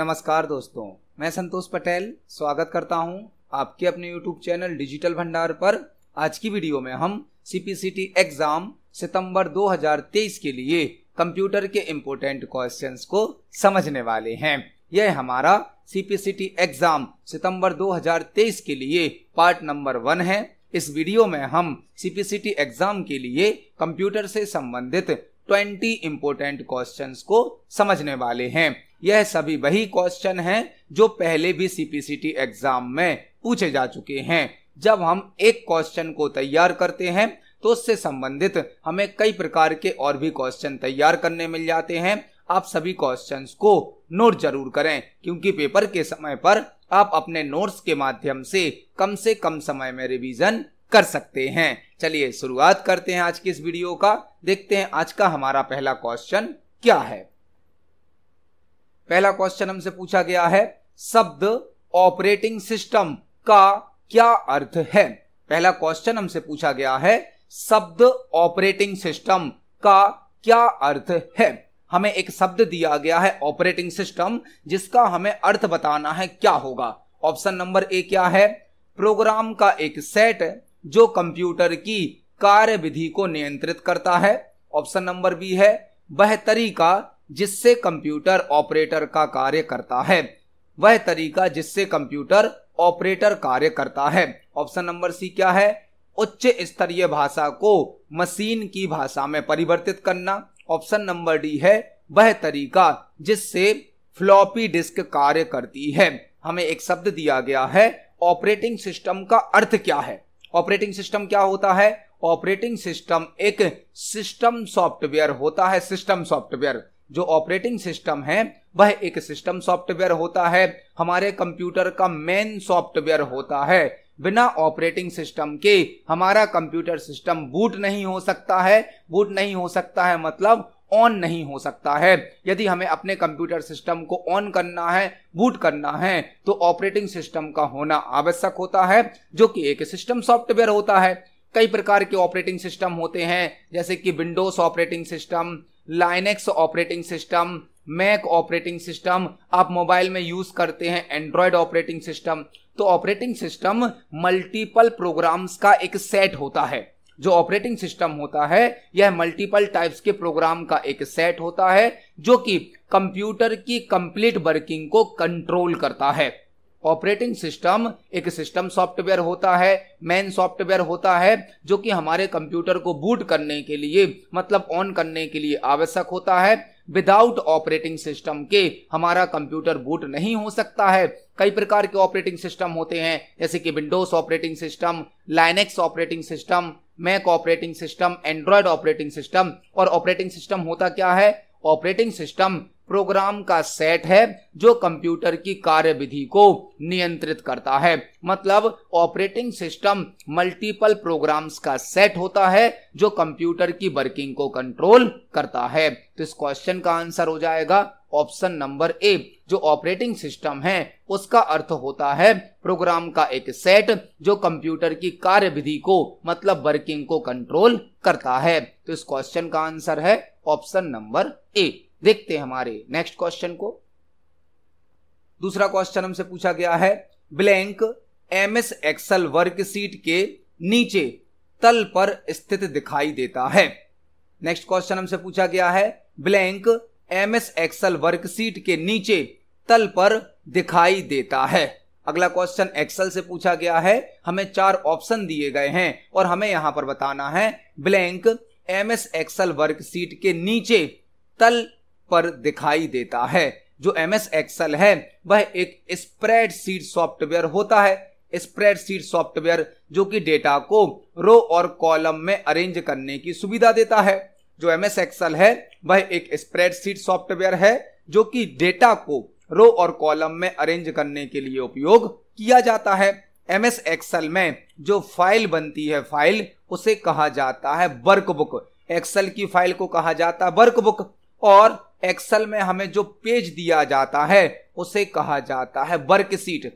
नमस्कार दोस्तों मैं संतोष पटेल स्वागत करता हूं आपके अपने YouTube चैनल डिजिटल भंडार पर आज की वीडियो में हम सीपीसीटी एग्जाम सितंबर 2023 के लिए कंप्यूटर के इम्पोर्टेंट क्वेश्चंस को समझने वाले हैं यह हमारा सीपीसीटी एग्जाम सितंबर 2023 के लिए पार्ट नंबर वन है इस वीडियो में हम सीपीसीटी एग्जाम के लिए कंप्यूटर से संबंधित ट्वेंटी इंपोर्टेंट क्वेश्चन को समझने वाले हैं यह सभी वही क्वेश्चन हैं जो पहले भी सीपीसीटी एग्जाम में पूछे जा चुके हैं जब हम एक क्वेश्चन को तैयार करते हैं तो उससे संबंधित हमें कई प्रकार के और भी क्वेश्चन तैयार करने मिल जाते हैं आप सभी क्वेश्चंस को नोट जरूर करें क्योंकि पेपर के समय पर आप अपने नोट्स के माध्यम से कम से कम समय में रिवीजन कर सकते हैं चलिए शुरुआत करते हैं आज की इस वीडियो का देखते हैं आज का हमारा पहला क्वेश्चन क्या है पहला क्वेश्चन हमसे पूछा गया है शब्द ऑपरेटिंग सिस्टम का क्या अर्थ है पहला क्वेश्चन हमसे पूछा गया है शब्द ऑपरेटिंग सिस्टम का क्या अर्थ है हमें एक शब्द दिया गया है ऑपरेटिंग सिस्टम जिसका हमें अर्थ बताना है क्या होगा ऑप्शन नंबर ए क्या है प्रोग्राम का एक सेट जो कंप्यूटर की कार्य विधि को नियंत्रित करता है ऑप्शन नंबर बी है वह तरीका जिससे कंप्यूटर ऑपरेटर का कार्य करता है वह तरीका जिससे कंप्यूटर ऑपरेटर कार्य करता है ऑप्शन नंबर सी क्या है उच्च स्तरीय भाषा को मशीन की भाषा में परिवर्तित करना ऑप्शन नंबर डी है वह तरीका जिससे फ्लॉपी डिस्क कार्य करती है हमें एक शब्द दिया गया है ऑपरेटिंग सिस्टम का अर्थ क्या है ऑपरेटिंग सिस्टम क्या होता है ऑपरेटिंग सिस्टम एक सिस्टम सॉफ्टवेयर होता है सिस्टम सॉफ्टवेयर जो ऑपरेटिंग सिस्टम है वह एक सिस्टम सॉफ्टवेयर होता है हमारे कंप्यूटर का मेन सॉफ्टवेयर होता है बिना ऑपरेटिंग सिस्टम के हमारा कंप्यूटर सिस्टम बूट नहीं हो सकता है बूट नहीं हो सकता है मतलब ऑन नहीं हो सकता है यदि हमें अपने कंप्यूटर सिस्टम को ऑन करना है बूट करना है तो ऑपरेटिंग सिस्टम का होना आवश्यक होता है जो कि एक सिस्टम सॉफ्टवेयर होता है कई प्रकार के ऑपरेटिंग सिस्टम होते हैं जैसे कि Windows operating system Linux operating system Mac operating system आप मोबाइल में यूज करते हैं एंड्रॉयड ऑपरेटिंग सिस्टम तो ऑपरेटिंग सिस्टम मल्टीपल प्रोग्राम्स का एक सेट होता है जो ऑपरेटिंग सिस्टम होता है यह मल्टीपल टाइप्स के प्रोग्राम का एक सेट होता है जो कि कंप्यूटर की कंप्लीट वर्किंग को कंट्रोल करता है ऑपरेटिंग सिस्टम एक सिस्टम सॉफ्टवेयर होता है मेन सॉफ्टवेयर होता है जो कि हमारे कंप्यूटर को बूट करने के लिए मतलब ऑन करने के लिए आवश्यक होता है विदाउट ऑपरेटिंग सिस्टम के हमारा कंप्यूटर बूट नहीं हो सकता है कई प्रकार के ऑपरेटिंग सिस्टम होते हैं जैसे कि Windows operating system Linux operating system Mac operating system Android operating system और ऑपरेटिंग सिस्टम होता क्या है ऑपरेटिंग सिस्टम प्रोग्राम का सेट है जो कंप्यूटर की कार्य विधि को नियंत्रित करता है मतलब ऑपरेटिंग सिस्टम मल्टीपल प्रोग्राम्स का सेट होता है जो कंप्यूटर की वर्किंग को कंट्रोल करता है तो इस क्वेश्चन का आंसर हो जाएगा ऑप्शन नंबर ए जो ऑपरेटिंग सिस्टम है उसका अर्थ होता है प्रोग्राम का एक सेट जो कंप्यूटर की कार्य विधि को मतलब वर्किंग को कंट्रोल करता है तो इस क्वेश्चन का आंसर है ऑप्शन नंबर ए देखते हैं हमारे नेक्स्ट क्वेश्चन को दूसरा क्वेश्चन हमसे पूछा गया है blank M S Excel worksheet के नीचे तल पर स्थित दिखाई देता है नेक्स्ट क्वेश्चन हमसे पूछा गया है blank M S Excel worksheet के नीचे तल पर दिखाई देता है अगला क्वेश्चन एक्सेल से पूछा गया है हमें चार ऑप्शन दिए गए हैं और हमें यहां पर बताना है blank M S Excel worksheet के नीचे तल पर दिखाई देता है जो एम एस एक्सल है वह एक स्प्रेड सीट सॉफ्टवेयर होता है स्प्रेड सीट सॉफ्टवेयर जो कि डेटा को रो और कॉलम में अरेंज करने की सुविधा देता है जो एम एस एक्सल है वह एक स्प्रेडशीट सॉफ्टवेयर है जो कि डेटा को रो और कॉलम में अरेंज करने के लिए उपयोग किया जाता है एम एस एक्सल में जो फाइल बनती है फाइल उसे कहा जाता है वर्कबुक एक्सल की फाइल को कहा जाता है वर्कबुक और एक्सल में हमें जो पेज दिया जाता है उसे कहा जाता है वर्कशीट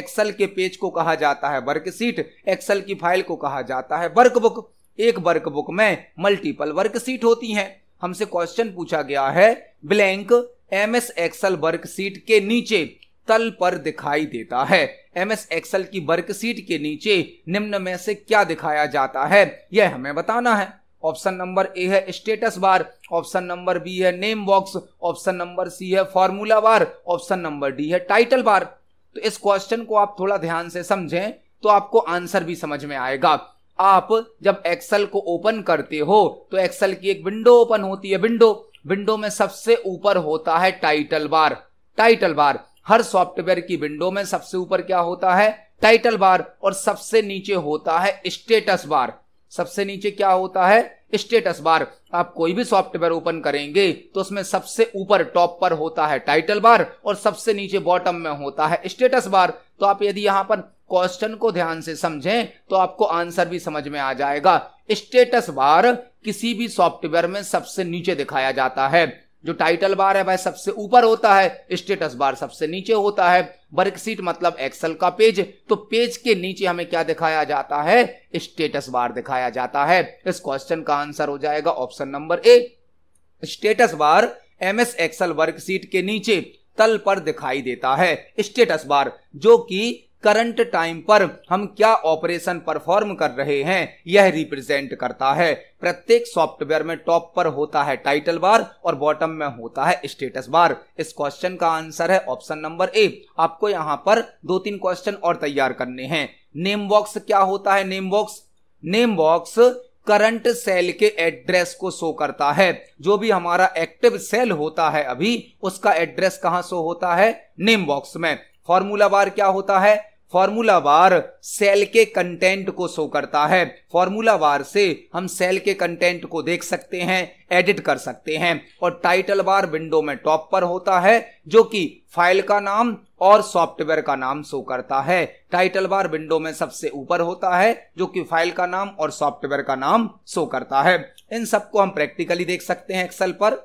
एक्सल के पेज को कहा जाता है वर्कशीट एक्सल की फाइल को कहा जाता है वर्कबुक एक वर्कबुक में मल्टीपल वर्कशीट होती हैं हमसे क्वेश्चन पूछा गया है blank M S Excel worksheet के नीचे तल पर दिखाई देता है एम एस एक्सएल की वर्कशीट के नीचे निम्न में से क्या दिखाया जाता है यह हमें बताना है ऑप्शन नंबर ए है status bar option number B है name box option number C है formula bar option number D है टाइटल बार तो इस क्वेश्चन को आप थोड़ा ध्यान से समझें तो आपको आंसर भी समझ में आएगा आप जब एक्सेल को ओपन करते हो तो एक्सेल की एक विंडो ओपन होती है विंडो विंडो में सबसे ऊपर होता है टाइटल बार टाइटल बार हर सॉफ्टवेयर की विंडो में सबसे ऊपर क्या होता है टाइटल बार और सबसे नीचे होता है स्टेटस बार सबसे नीचे क्या होता है स्टेटस बार आप कोई भी सॉफ्टवेयर ओपन करेंगे तो उसमें सबसे ऊपर टॉप पर होता है टाइटल बार और सबसे नीचे बॉटम में होता है स्टेटस बार तो आप यदि यहां पर क्वेश्चन को ध्यान से समझें तो आपको आंसर भी समझ में आ जाएगा स्टेटस बार किसी भी सॉफ्टवेयर में सबसे नीचे दिखाया जाता है जो टाइटल बार है वह सबसे ऊपर होता है स्टेटस बार सबसे नीचे होता है वर्कशीट मतलब एक्सेल का पेज तो पेज के नीचे हमें क्या दिखाया जाता है स्टेटस बार दिखाया जाता है इस क्वेश्चन का आंसर हो जाएगा option number A status bar MS Excel worksheet के नीचे तल पर दिखाई देता है स्टेटस बार जो कि करंट टाइम पर हम क्या ऑपरेशन परफॉर्म कर रहे हैं यह रिप्रेजेंट करता है प्रत्येक सॉफ्टवेयर में टॉप पर होता है टाइटल बार और बॉटम में होता है स्टेटस बार इस क्वेश्चन का आंसर है ऑप्शन नंबर ए आपको यहाँ पर दो तीन क्वेश्चन और तैयार करने हैं नेम बॉक्स क्या होता है name box name box current cell के एड्रेस को शो करता है जो भी हमारा एक्टिव सेल होता है अभी उसका एड्रेस कहाँ शो होता है नेम बॉक्स में फॉर्मूला बार क्या होता है फॉर्मूला वार सेल के कंटेंट को शो करता है फॉर्मूला वार से हम सेल के कंटेंट को देख सकते हैं एडिट कर सकते हैं और टाइटल बार विंडो में टॉप पर होता है जो कि फाइल का नाम और सॉफ्टवेयर का नाम शो करता है टाइटल बार विंडो में सबसे ऊपर होता है जो कि फाइल का नाम और सॉफ्टवेयर का नाम शो करता है इन सबको हम प्रैक्टिकली देख सकते हैं एक्सेल पर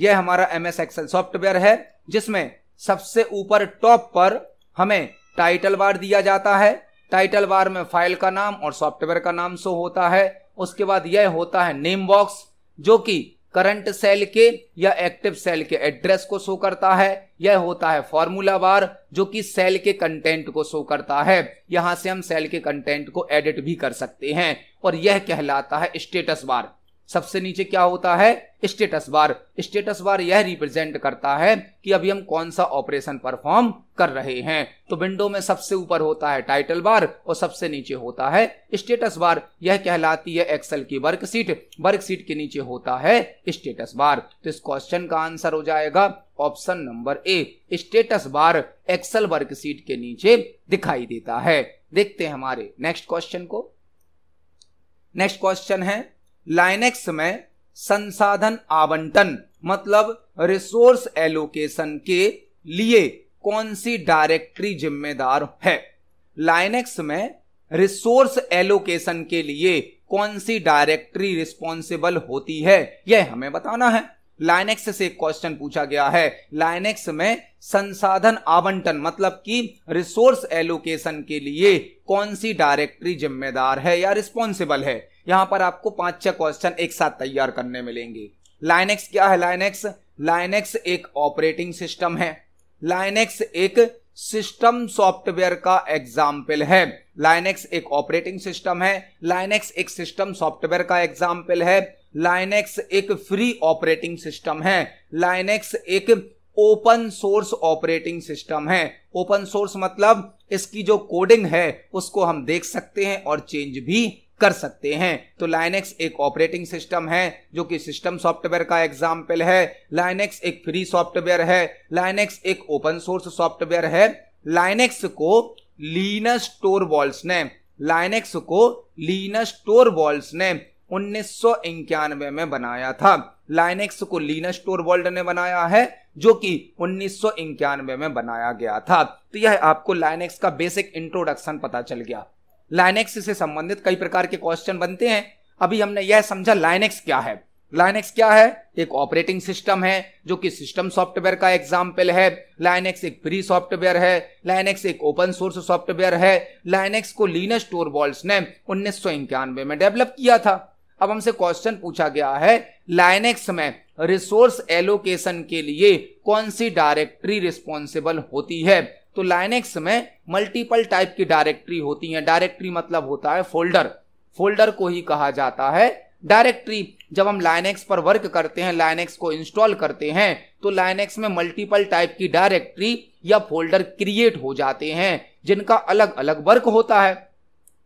यह हमारा एम एस एक्सेल सॉफ्टवेयर है जिसमें सबसे ऊपर टॉप पर हमें टाइटल बार दिया जाता है टाइटल बार में फाइल का नाम और सॉफ्टवेयर का नाम शो होता है उसके बाद यह होता है नेम बॉक्स जो कि करंट सेल के या एक्टिव सेल के एड्रेस को शो करता है यह होता है फॉर्मूला बार जो कि सेल के कंटेंट को शो करता है यहां से हम सेल के कंटेंट को एडिट भी कर सकते हैं और यह कहलाता है स्टेटस बार सबसे नीचे क्या होता है स्टेटस बार स्टेटस बार यह रिप्रेजेंट करता है कि अभी हम कौन सा ऑपरेशन परफॉर्म कर रहे हैं तो विंडो में सबसे ऊपर होता है टाइटल बार और सबसे नीचे होता है स्टेटस बार यह कहलाती है एक्सेल की वर्कशीट वर्कशीट के नीचे होता है स्टेटस बार तो इस क्वेश्चन का आंसर हो जाएगा option number A status bar Excel worksheet के नीचे दिखाई देता है देखते हैं हमारे नेक्स्ट क्वेश्चन को नेक्स्ट क्वेश्चन है लाइनेक्स में संसाधन आवंटन मतलब रिसोर्स एलोकेशन के लिए कौन सी डायरेक्टरी जिम्मेदार है लाइनेक्स में रिसोर्स एलोकेशन के लिए कौन सी डायरेक्टरी रिस्पॉन्सिबल होती है यह हमें बताना है लाइनेक्स से क्वेश्चन पूछा गया है लाइनेक्स में संसाधन आवंटन मतलब कि रिसोर्स एलोकेशन के लिए कौन सी डायरेक्टरी जिम्मेदार है या रिस्पॉन्सिबल है यहाँ पर आपको पांच छह क्वेश्चन एक साथ तैयार करने मिलेंगे लाइनेक्स क्या है लाइनेक्स लाइनेक्स एक ऑपरेटिंग सिस्टम है लाइनेक्स एक सिस्टम सॉफ्टवेयर का एग्जाम्पल है लाइनेक्स एक ऑपरेटिंग सिस्टम है लाइनेक्स एक सिस्टम सॉफ्टवेयर का एग्जाम्पल है लाइनेक्स एक फ्री ऑपरेटिंग सिस्टम है लाइनेक्स एक ओपन सोर्स ऑपरेटिंग सिस्टम है ओपन सोर्स मतलब इसकी जो कोडिंग है उसको हम देख सकते हैं और चेंज भी कर सकते हैं तो लाइनेक्स एक ऑपरेटिंग सिस्टम है जो कि सिस्टम सॉफ्टवेयर का एग्जाम्पल है लाइनेक्स एक फ्री सॉफ्टवेयर है लाइनेक्स एक ओपन सोर्स सॉफ्टवेयर है लाइनेक्स को लीनस टोरवॉल्स ने लाइनेक्स को लीनस टोरवॉल्स ने उन्नीस में बनाया था लाइनेक्स को लीनस टोरवॉल्ड ने बनाया है जो कि उन्नीस में बनाया गया था तो यह आपको लाइनेक्स का बेसिक इंट्रोडक्शन पता चल गया लाइनेक्स से संबंधित कई प्रकार के क्वेश्चन बनते हैं अभी हमने यह समझा लाइनेक्स क्या है लाइनेक्स क्या है एक ऑपरेटिंग सिस्टम है जो कि सिस्टम सॉफ्टवेयर का एग्जाम्पल है लाइनेक्स एक फ्री सॉफ्टवेयर है लाइनेक्स एक ओपन सोर्स सॉफ्टवेयर है लाइनेक्स को लीनस टोरबॉल्स ने उन्नीस में डेवलप किया था अब हमसे क्वेश्चन पूछा गया है लाइनेक्स में रिसोर्स एलोकेशन के लिए कौन सी डायरेक्टरी रिस्पॉन्सिबल होती है तो लाइनेक्स में मल्टीपल टाइप की डायरेक्टरी होती है डायरेक्टरी मतलब होता है फोल्डर फोल्डर को ही कहा जाता है डायरेक्टरी जब हम लाइनेक्स पर वर्क करते हैं लाइनेक्स को इंस्टॉल करते हैं तो लाइनेक्स में मल्टीपल टाइप की डायरेक्टरी या फोल्डर क्रिएट हो जाते हैं जिनका अलग अलग वर्क होता है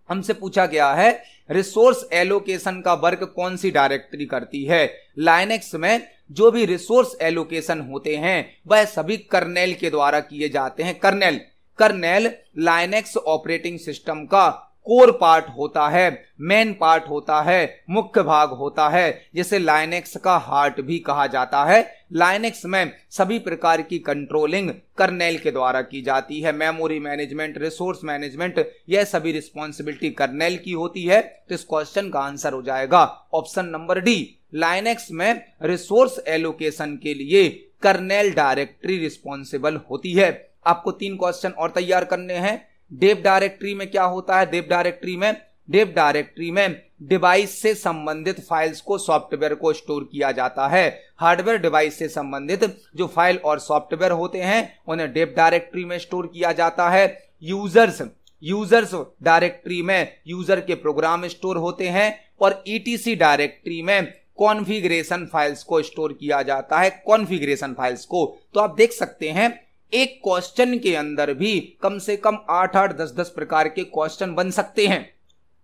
हमसे पूछा गया है रिसोर्स एलोकेशन का वर्क कौन सी डायरेक्टरी करती है लाइनेक्स में जो भी रिसोर्स एलोकेशन होते हैं वह सभी कर्नेल के द्वारा किए जाते हैं kernel kernel Linux operating system का कोर पार्ट होता है मेन पार्ट होता है मुख्य भाग होता है जिसे लाइनेक्स का हार्ट भी कहा जाता है लाइनेक्स में सभी प्रकार की कंट्रोलिंग कर्नेल के द्वारा की जाती है मेमोरी मैनेजमेंट रिसोर्स मैनेजमेंट यह सभी रिस्पॉन्सिबिलिटी कर्नेल की होती है तो इस क्वेश्चन का आंसर हो जाएगा ऑप्शन नंबर डी लाइनेक्स में रिसोर्स एलोकेशन के लिए कर्नेल डायरेक्टरी रिस्पॉन्सिबल होती है आपको तीन क्वेश्चन और तैयार करने हैं डेव डायरेक्टरी में क्या होता है डेव डायरेक्टरी में डेव डायरेक्टरी में डिवाइस से संबंधित फाइल्स को सॉफ्टवेयर को स्टोर किया जाता है हार्डवेयर डिवाइस से संबंधित जो फाइल और सॉफ्टवेयर होते हैं उन्हें डेव डायरेक्टरी में स्टोर किया जाता है यूजर्स यूजर्स डायरेक्टरी में यूजर के प्रोग्राम स्टोर होते हैं और ईटीसी डायरेक्टरी में कॉन्फ़िगरेशन फाइल्स को स्टोर किया जाता है कॉन्फ़िगरेशन फाइल्स को तो आप देख सकते हैं एक क्वेश्चन के अंदर भी कम से कम आठ आठ दस दस प्रकार के क्वेश्चन बन सकते हैं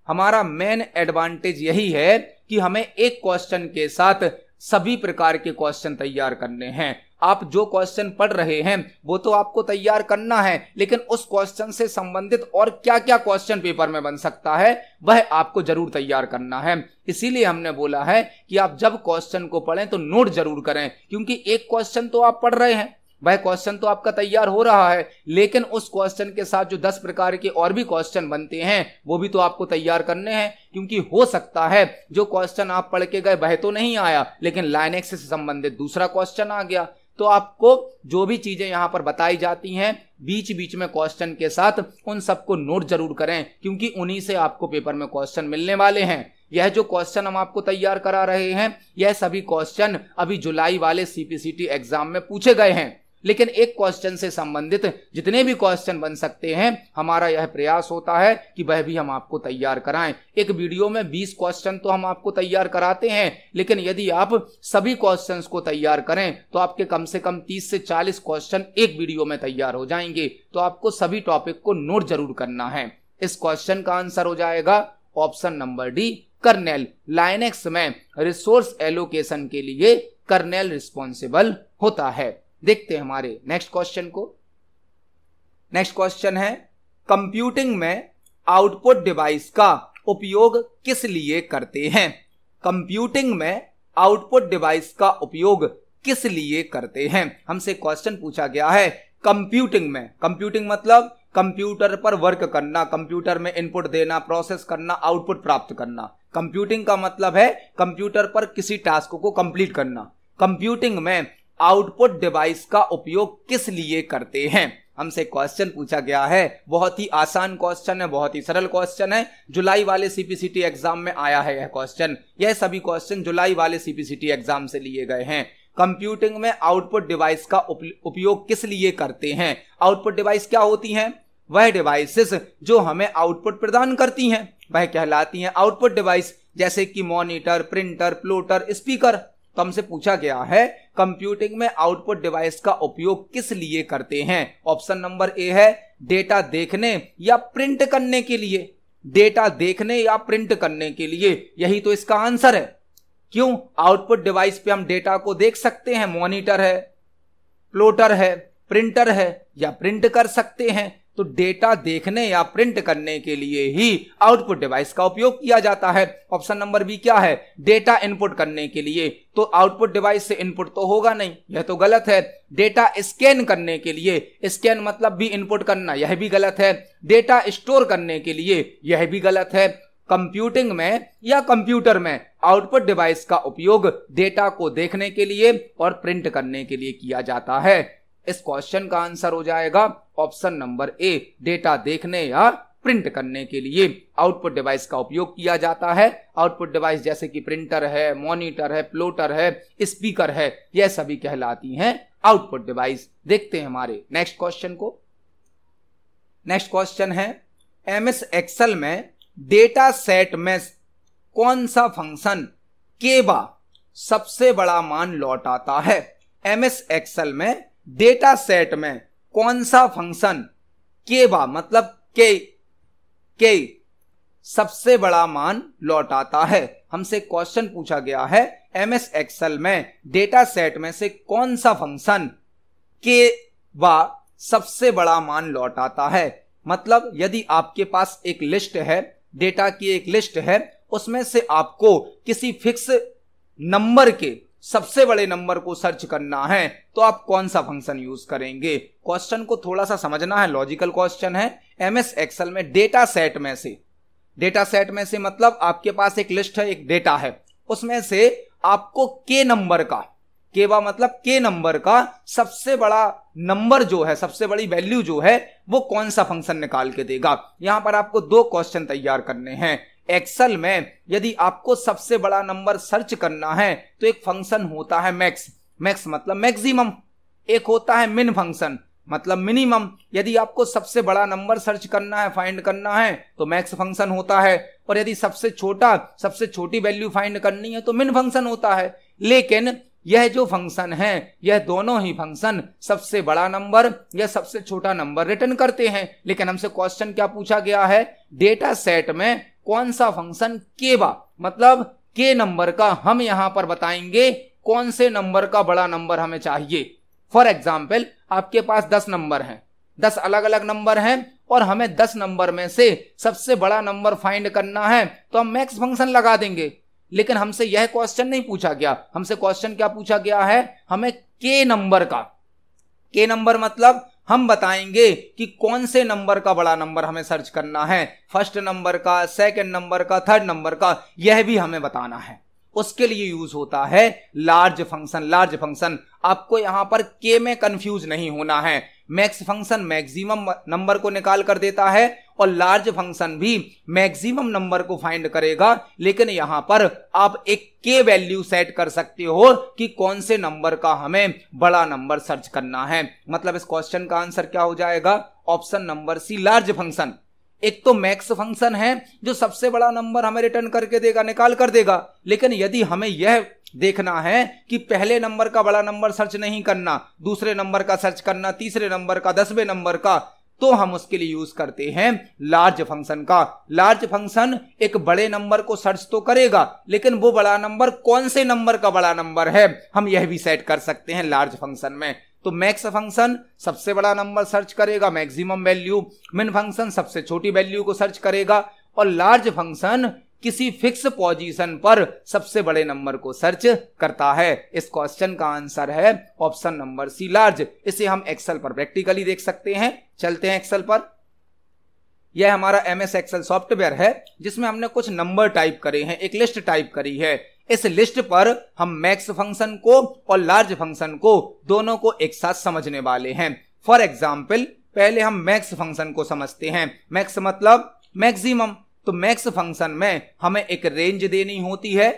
हमारा मेन एडवांटेज यही है कि हमें एक क्वेश्चन के साथ सभी प्रकार के क्वेश्चन तैयार करने हैं आप जो क्वेश्चन पढ़ रहे हैं वो तो आपको तैयार करना है लेकिन उस क्वेश्चन से संबंधित और क्या क्या क्वेश्चन पेपर में बन सकता है वह आपको जरूर तैयार करना है इसीलिए हमने बोला है कि आप जब क्वेश्चन को पढ़ें तो नोट जरूर करें क्योंकि एक क्वेश्चन तो आप पढ़ रहे हैं वह क्वेश्चन तो आपका तैयार हो रहा है लेकिन उस क्वेश्चन के साथ जो दस प्रकार के और भी क्वेश्चन बनते हैं वो भी तो आपको तैयार करने हैं क्योंकि हो सकता है जो क्वेश्चन आप पढ़ के गए वह तो नहीं आया लेकिन लाइनेक्स से संबंधित दूसरा क्वेश्चन आ गया तो आपको जो भी चीजें यहां पर बताई जाती हैं बीच बीच में क्वेश्चन के साथ उन सबको नोट जरूर करें क्योंकि उन्हीं से आपको पेपर में क्वेश्चन मिलने वाले हैं यह जो क्वेश्चन हम आपको तैयार करा रहे हैं यह सभी क्वेश्चन अभी जुलाई वाले सीपीसीटी एग्जाम में पूछे गए हैं लेकिन एक क्वेश्चन से संबंधित जितने भी क्वेश्चन बन सकते हैं हमारा यह प्रयास होता है कि वह भी हम आपको तैयार कराएं एक वीडियो में 20 क्वेश्चन तो हम आपको तैयार कराते हैं लेकिन यदि आप सभी क्वेश्चन को तैयार करें तो आपके कम से कम तीस से चालीस क्वेश्चन एक वीडियो में तैयार हो जाएंगे तो आपको सभी टॉपिक को नोट जरूर करना है इस क्वेश्चन का आंसर हो जाएगा option number D kernel Linux में रिसोर्स एलोकेशन के लिए कर्नेल रिस्पॉन्सिबल होता है देखते हैं हमारे नेक्स्ट क्वेश्चन को नेक्स्ट क्वेश्चन है कंप्यूटिंग में आउटपुट डिवाइस का उपयोग किस लिए करते हैं कंप्यूटिंग में आउटपुट डिवाइस का उपयोग किस लिए करते हैं हमसे क्वेश्चन पूछा गया है कंप्यूटिंग में कंप्यूटिंग मतलब कंप्यूटर पर वर्क करना कंप्यूटर में इनपुट देना प्रोसेस करना आउटपुट प्राप्त करना कंप्यूटिंग का मतलब है कंप्यूटर पर किसी टास्क को कंप्लीट करना कंप्यूटिंग में आउटपुट डिवाइस का उपयोग किस लिए करते हैं हमसे क्वेश्चन पूछा गया है बहुत ही आसान क्वेश्चन है बहुत ही सरल क्वेश्चन है जुलाई वाले सीपीसीटी एग्जाम में आया है यह क्वेश्चन यह सभी क्वेश्चन जुलाई वाले सीपीसीटी एग्जाम से लिए गए हैं कंप्यूटिंग में आउटपुट डिवाइस का उपयोग किस लिए करते हैं आउटपुट डिवाइस क्या होती हैं वह डिवाइसेस जो हमें आउटपुट प्रदान करती हैं वह कहलाती हैं आउटपुट डिवाइस जैसे कि मॉनिटर प्रिंटर प्लोटर स्पीकर तो हमसे पूछा गया है कंप्यूटिंग में आउटपुट डिवाइस का उपयोग किस लिए करते हैं ऑप्शन नंबर ए है डेटा देखने या प्रिंट करने के लिए डेटा देखने या प्रिंट करने के लिए यही तो इसका आंसर है क्यों आउटपुट डिवाइस पे हम डेटा को देख सकते हैं मॉनिटर है प्लोटर है प्रिंटर है या प्रिंट कर सकते हैं तो डेटा देखने या प्रिंट करने के लिए ही आउटपुट डिवाइस का उपयोग किया जाता है ऑप्शन नंबर बी क्या है डेटा इनपुट करने के लिए तो आउटपुट डिवाइस से इनपुट तो होगा नहीं यह तो गलत है डेटा स्कैन करने के लिए स्कैन मतलब भी इनपुट करना यह भी गलत है डेटा स्टोर करने के लिए यह भी गलत है कंप्यूटिंग में या कंप्यूटर में आउटपुट डिवाइस का उपयोग डेटा को देखने के लिए और प्रिंट करने के लिए किया जाता है इस क्वेश्चन का आंसर हो जाएगा ऑप्शन नंबर ए डेटा देखने या प्रिंट करने के लिए आउटपुट डिवाइस का उपयोग किया जाता है आउटपुट डिवाइस जैसे कि प्रिंटर है मॉनिटर है प्लोटर है स्पीकर है यह सभी कहलाती हैं आउटपुट डिवाइस देखते हैं हमारे नेक्स्ट क्वेश्चन को नेक्स्ट क्वेश्चन है एमएस एक्सेल में डेटा सेट में कौन सा फंक्शन केवा सबसे बड़ा मान लौटाता है एमएस एक्सेल में डेटा सेट में कौन सा फंक्शन के बा मतलब के के सबसे बड़ा मान लौट आता है हमसे क्वेश्चन पूछा गया है एम एस एक्सएल में डेटा सेट में से कौन सा फंक्शन के वा सबसे बड़ा मान लौट आता है मतलब यदि आपके पास एक लिस्ट है डेटा की एक लिस्ट है उसमें से आपको किसी फिक्स नंबर के सबसे बड़े नंबर को सर्च करना है तो आप कौन सा फंक्शन यूज करेंगे क्वेश्चन को थोड़ा सा समझना है लॉजिकल क्वेश्चन है एमएस एक्सेल में डेटा सेट में से डेटा सेट में से मतलब आपके पास एक लिस्ट है एक डेटा है उसमें से आपको के नंबर का केवा मतलब के नंबर का सबसे बड़ा नंबर जो है सबसे बड़ी वैल्यू जो है वो कौन सा फंक्शन निकाल के देगा यहां पर आपको दो क्वेश्चन तैयार करने हैं एक्सल में यदि आपको सबसे बड़ा नंबर सर्च करना है तो एक फंक्शन होता है मैक्स मैक्स मतलब मैक्सिमम एक होता है मिन फंक्शन मतलब मिनिमम यदि आपको सबसे बड़ा नंबर सर्च करना है फाइंड करना है तो मैक्स फंक्शन होता है और यदि सबसे छोटा सबसे छोटी वैल्यू फाइंड करनी है तो मिन फंक्शन होता है लेकिन यह जो फंक्शन है यह दोनों ही फंक्शन सबसे बड़ा नंबर या सबसे छोटा नंबर रिटर्न करते हैं लेकिन हमसे क्वेश्चन क्या पूछा गया है डेटा सेट में कौन सा फंक्शन के बा मतलब के नंबर का हम यहां पर बताएंगे कौन से नंबर का बड़ा नंबर हमें चाहिए फॉर एग्जाम्पल आपके पास दस नंबर हैं दस अलग अलग नंबर हैं और हमें दस नंबर में से सबसे बड़ा नंबर फाइंड करना है तो हम मैक्स फंक्शन लगा देंगे लेकिन हमसे यह क्वेश्चन नहीं पूछा गया हमसे क्वेश्चन क्या पूछा गया है हमें के नंबर का के नंबर मतलब हम बताएंगे कि कौन से नंबर का बड़ा नंबर हमें सर्च करना है फर्स्ट नंबर का सेकंड नंबर का थर्ड नंबर का यह भी हमें बताना है उसके लिए यूज होता है लार्ज फंक्शन लार्ज फंक्शन आपको यहां पर के में कंफ्यूज नहीं होना है मैक्स फंक्शन मैक्सिमम नंबर को निकाल कर देता है और लार्ज फंक्शन भी मैक्सिमम नंबर को फाइंड करेगा लेकिन यहां पर आप एक के वैल्यू सेट कर सकते हो कि कौन से नंबर का हमें बड़ा नंबर सर्च करना है मतलब इस क्वेश्चन का आंसर क्या हो जाएगा option number C large function एक तो मैक्स फंक्शन है जो सबसे बड़ा नंबर हमें रिटर्न करके देगा निकाल कर देगा लेकिन यदि हमें यह देखना है कि पहले नंबर का बड़ा नंबर सर्च नहीं करना दूसरे नंबर का सर्च करना तीसरे नंबर का दसवें नंबर का तो हम उसके लिए यूज करते हैं लार्ज फंक्शन का लार्ज फंक्शन एक बड़े नंबर को सर्च तो करेगा लेकिन वो बड़ा नंबर कौन से नंबर का बड़ा नंबर है हम यह भी सेट कर सकते हैं लार्ज फंक्शन में तो मैक्स फंक्शन सबसे बड़ा नंबर सर्च करेगा मैक्सिमम वैल्यू मिन फंक्शन सबसे छोटी वैल्यू को सर्च करेगा और लार्ज फंक्शन किसी फिक्स पोजीशन पर सबसे बड़े नंबर को सर्च करता है इस क्वेश्चन का आंसर है ऑप्शन नंबर सी लार्ज इसे हम एक्सेल पर प्रैक्टिकली देख सकते हैं चलते हैं एक्सेल पर यह हमारा एम एस एक्सेल सॉफ्टवेयर है जिसमें हमने कुछ नंबर टाइप करे हैं एक लिस्ट टाइप करी है इस लिस्ट पर हम मैक्स फंक्शन को और लार्ज फंक्शन को दोनों को एक साथ समझने वाले हैं फॉर एग्जाम्पल पहले हम मैक्स फंक्शन को समझते हैं मैक्स मतलब मैक्सिमम तो मैक्स फंक्शन में हमें एक रेंज देनी होती है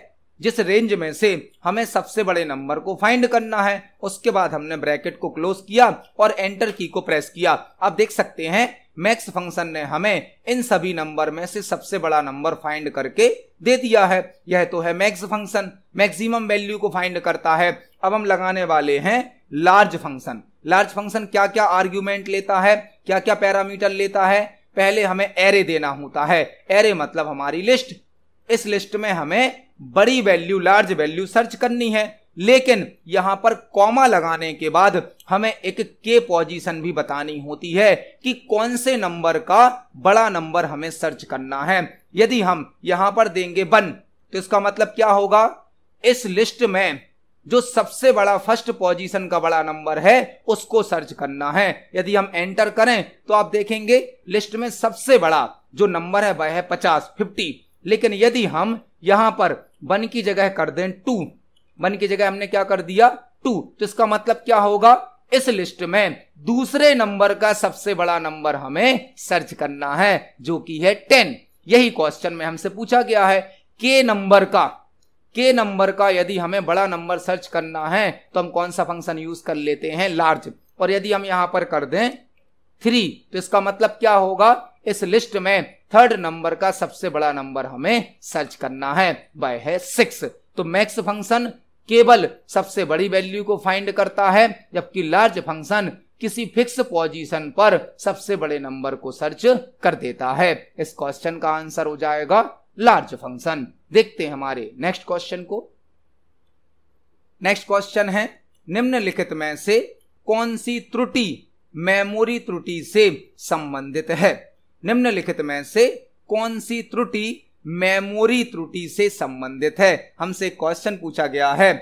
जिस रेंज में से हमें सबसे बड़े नंबर को फाइंड करना है उसके बाद हमने ब्रैकेट को क्लोज किया और एंटर की को प्रेस किया आप देख सकते हैं मैक्स फंक्शन ने हमें इन सभी नंबर में से सबसे बड़ा नंबर फाइंड करके दे दिया है यह तो है मैक्स फंक्शन मैक्सिमम वैल्यू को फाइंड करता है अब हम लगाने वाले हैं लार्ज फंक्शन लार्ज फंक्शन क्या क्या आर्ग्यूमेंट लेता है क्या क्या पैरामीटर लेता है पहले हमें एरे देना होता है एरे मतलब हमारी लिस्ट इस लिस्ट में हमें बड़ी वैल्यू लार्ज वैल्यू सर्च करनी है लेकिन यहां पर कॉमा लगाने के बाद हमें एक के पोजीशन भी बतानी होती है कि कौन से नंबर का बड़ा नंबर हमें सर्च करना है यदि हम यहां पर देंगे वन तो इसका मतलब क्या होगा इस लिस्ट में जो सबसे बड़ा फर्स्ट पोजीशन का बड़ा नंबर है उसको सर्च करना है यदि हम एंटर करें तो आप देखेंगे लिस्ट में सबसे बड़ा जो नंबर है वह है पचास फिफ्टी लेकिन यदि हम यहां पर वन की जगह कर दें टू वन की जगह हमने क्या कर दिया टू तो इसका मतलब क्या होगा इस लिस्ट में दूसरे नंबर का सबसे बड़ा नंबर हमें सर्च करना है जो कि है टेन यही क्वेश्चन में हमसे पूछा गया है के नंबर का के नंबर का यदि हमें बड़ा नंबर सर्च करना है तो हम कौन सा फंक्शन यूज कर लेते हैं लार्ज और यदि हम यहां पर कर दें थ्री तो इसका मतलब क्या होगा इस लिस्ट में थर्ड नंबर का सबसे बड़ा नंबर हमें सर्च करना है वह है सिक्स तो मैक्स फंक्शन केवल सबसे बड़ी वैल्यू को फाइंड करता है जबकि लार्ज फंक्शन किसी फिक्स पोजीशन पर सबसे बड़े नंबर को सर्च कर देता है इस क्वेश्चन का आंसर हो जाएगा लार्ज फंक्शन देखते हैं हमारे नेक्स्ट क्वेश्चन को नेक्स्ट क्वेश्चन है निम्नलिखित में से कौन सी त्रुटि मेमोरी त्रुटि से संबंधित है निम्नलिखित में से कौन सी त्रुटि मेमोरी त्रुटि से संबंधित है हमसे क्वेश्चन पूछा गया है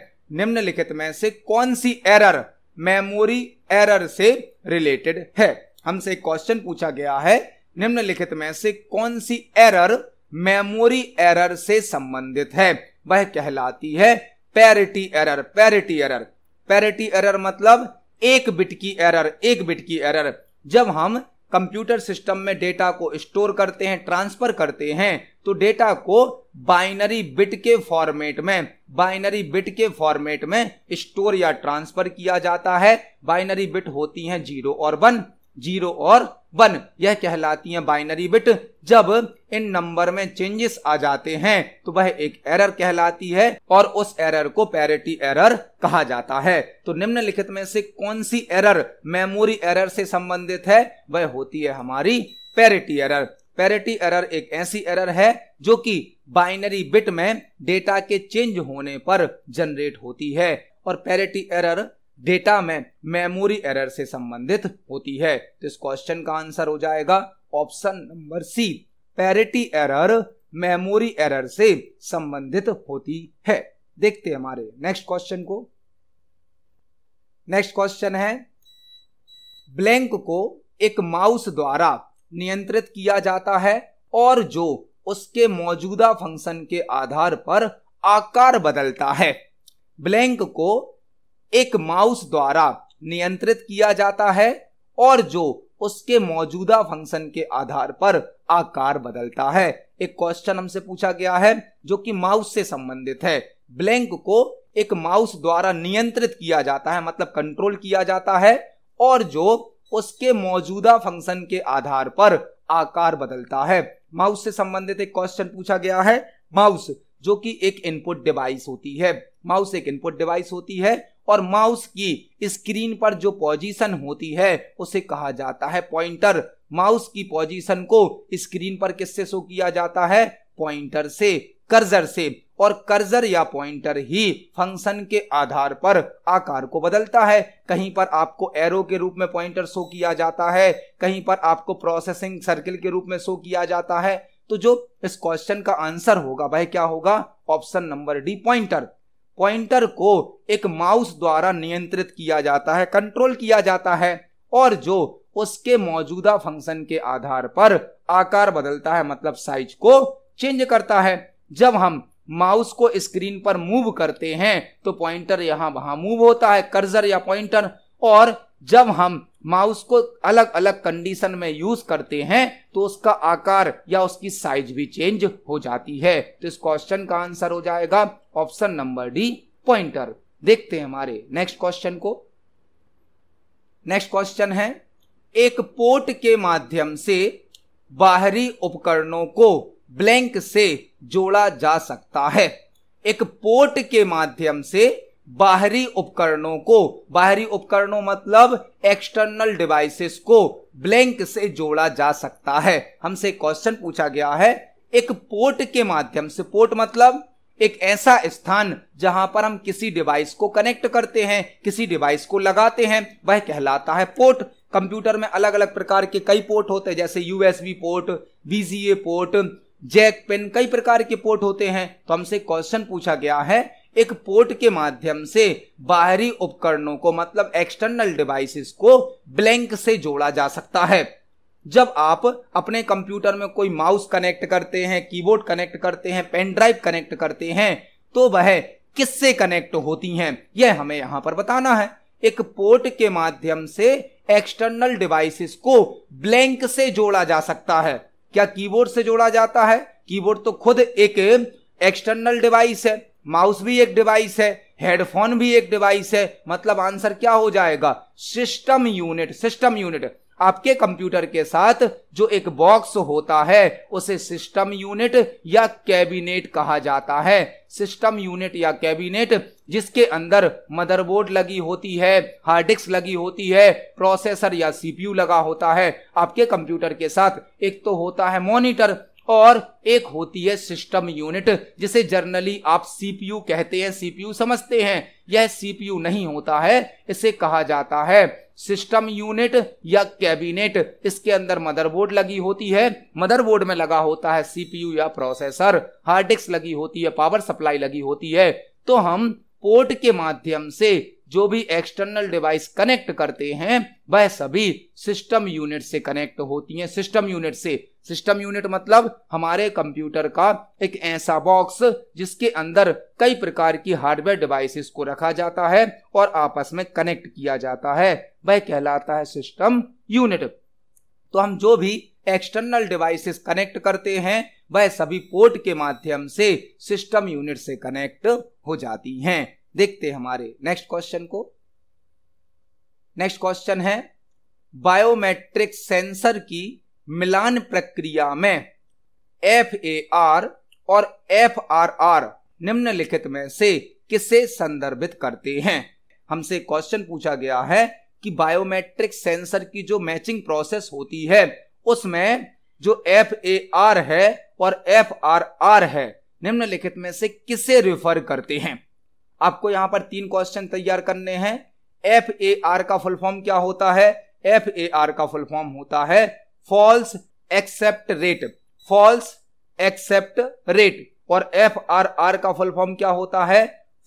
निम्नलिखित में से कौन सी एरर मेमोरी एरर से रिलेटेड है हमसे क्वेश्चन पूछा गया है निम्नलिखित में से कौन सी एरर मेमोरी एरर से संबंधित है वह कहलाती है parity error parity error parity error मतलब एक बिट की एरर एक बिट की एरर जब हम कंप्यूटर सिस्टम में डेटा को स्टोर करते हैं ट्रांसफर करते हैं तो डेटा को बाइनरी बिट के फॉर्मेट में बाइनरी बिट के फॉर्मेट में स्टोर या ट्रांसफर किया जाता है बाइनरी बिट होती हैं जीरो और वन जीरो और वन यह कहलाती है बाइनरी बिट जब इन नंबर में चेंजेस आ जाते हैं तो वह एक एरर कहलाती है और उस एरर को पैरिटी एरर कहा जाता है तो निम्नलिखित में से कौन सी एरर मेमोरी एरर से संबंधित है वह होती है हमारी पैरिटी एरर पैरिटी एरर एक ऐसी एरर है जो कि बाइनरी बिट में डेटा के चेंज होने पर जनरेट होती है और पैरिटी एरर डेटा में मेमोरी एरर से संबंधित होती है तो इस क्वेश्चन का आंसर हो जाएगा option number C parity error memory error से संबंधित होती है देखते हैं हमारे नेक्स्ट क्वेश्चन को नेक्स्ट क्वेश्चन है ब्लैंक को एक माउस द्वारा नियंत्रित किया जाता है और जो उसके मौजूदा फंक्शन के आधार पर आकार बदलता है ब्लैंक को एक माउस द्वारा नियंत्रित किया जाता है और जो उसके मौजूदा फंक्शन के आधार पर आकार बदलता है एक क्वेश्चन हमसे पूछा गया है जो कि माउस से संबंधित है ब्लैंक को एक माउस द्वारा नियंत्रित किया जाता है मतलब कंट्रोल किया जाता है और जो उसके मौजूदा फंक्शन के आधार पर आकार बदलता है माउस से संबंधित एक क्वेश्चन पूछा गया है माउस जो कि एक इनपुट डिवाइस होती है माउस एक इनपुट डिवाइस होती है और माउस की स्क्रीन पर जो पोजीशन होती है उसे कहा जाता है पॉइंटर माउस की पोजीशन को स्क्रीन पर किससे शो किया जाता है पॉइंटर से कर्जर से और कर्जर या पॉइंटर ही फंक्शन के आधार पर आकार को बदलता है कहीं पर आपको एरो के रूप में पॉइंटर शो किया जाता है कहीं पर आपको प्रोसेसिंग सर्किल के रूप में शो किया जाता है तो जो इस क्वेश्चन का आंसर होगा वह क्या होगा option number D pointer pointer को एक माउस द्वारा नियंत्रित किया जाता है कंट्रोल किया जाता है और जो उसके मौजूदा फंक्शन के आधार पर आकार बदलता है मतलब साइज को चेंज करता है जब हम माउस को स्क्रीन पर मूव करते हैं तो पॉइंटर यहां वहां मूव होता है कर्जर या पॉइंटर और जब हम माउस को अलग अलग कंडीशन में यूज करते हैं तो उसका आकार या उसकी साइज भी चेंज हो जाती है तो इस क्वेश्चन का आंसर हो जाएगा ऑप्शन नंबर डी पॉइंटर देखते हैं हमारे नेक्स्ट क्वेश्चन को नेक्स्ट क्वेश्चन है एक पोर्ट के माध्यम से बाहरी उपकरणों को ब्लैंक से जोड़ा जा सकता है एक पोर्ट के माध्यम से बाहरी उपकरणों को बाहरी उपकरणों मतलब एक्सटर्नल डिवाइसेस को ब्लैंक से जोड़ा जा सकता है हमसे क्वेश्चन पूछा गया है एक पोर्ट के माध्यम से पोर्ट मतलब एक ऐसा स्थान जहां पर हम किसी डिवाइस को कनेक्ट करते हैं किसी डिवाइस को लगाते हैं वह कहलाता है पोर्ट कंप्यूटर में अलग अलग प्रकार के कई पोर्ट होते हैं जैसे USB port VGA port jack pin कई प्रकार के पोर्ट होते हैं तो हमसे क्वेश्चन पूछा गया है एक पोर्ट के माध्यम से बाहरी उपकरणों को मतलब एक्सटर्नल डिवाइसेस को ब्लैंक से जोड़ा जा सकता है जब आप अपने कंप्यूटर में कोई माउस कनेक्ट करते हैं कीबोर्ड कनेक्ट करते हैं पेन ड्राइव कनेक्ट करते हैं तो वह किससे कनेक्ट होती हैं यह हमें यहां पर बताना है एक पोर्ट के माध्यम से एक्सटर्नल डिवाइसेस को ब्लैंक से जोड़ा जा सकता है क्या कीबोर्ड से जोड़ा जाता है कीबोर्ड तो खुद एक एक्सटर्नल डिवाइस है माउस भी एक डिवाइस है हेडफोन भी एक डिवाइस है मतलब आंसर क्या हो जाएगा सिस्टम यूनिट सिस्टम यूनिट आपके कंप्यूटर के साथ जो एक बॉक्स होता है उसे सिस्टम यूनिट या कैबिनेट कहा जाता है सिस्टम यूनिट या कैबिनेट जिसके अंदर मदरबोर्ड लगी होती है हार्ड डिस्क लगी होती है प्रोसेसर या सीपीयू लगा होता है आपके कंप्यूटर के साथ एक तो होता है मॉनिटर और एक होती है सिस्टम यूनिट जिसे जर्नली आप सीपीयू कहते हैं सीपीयू समझते हैं यह सीपीयू नहीं होता है इसे कहा जाता है सिस्टम यूनिट या कैबिनेट इसके अंदर मदरबोर्ड लगी होती है मदरबोर्ड में लगा होता है सीपीयू या प्रोसेसर हार्ड डिस्क लगी होती है पावर सप्लाई लगी होती है तो हम पोर्ट के माध्यम से जो भी एक्सटर्नल डिवाइस कनेक्ट करते हैं वह सभी सिस्टम यूनिट से कनेक्ट होती हैं सिस्टम यूनिट से सिस्टम यूनिट मतलब हमारे कंप्यूटर का एक ऐसा बॉक्स जिसके अंदर कई प्रकार की हार्डवेयर डिवाइसेस को रखा जाता है और आपस में कनेक्ट किया जाता है वह कहलाता है सिस्टम यूनिट तो हम जो भी एक्सटर्नल डिवाइसेस कनेक्ट करते हैं वह सभी पोर्ट के माध्यम से सिस्टम यूनिट से कनेक्ट हो जाती हैं देखते हैं हमारे नेक्स्ट क्वेश्चन को नेक्स्ट क्वेश्चन है बायोमेट्रिक सेंसर की मिलान प्रक्रिया में एफ ए आर और एफ आर आर निम्नलिखित में से किसे संदर्भित करते हैं हमसे क्वेश्चन पूछा गया है कि बायोमेट्रिक सेंसर की जो मैचिंग प्रोसेस होती है उसमें जो एफ ए आर है और एफ आर आर है निम्नलिखित में से किसे रिफर करते हैं आपको यहां पर तीन क्वेश्चन तैयार करने हैं एफ ए आर का फुल फॉर्म क्या होता है एफ ए आर का फुल फॉर्म होता है false accept rate false accept rate और एफ आर आर का फुल फॉर्म क्या होता है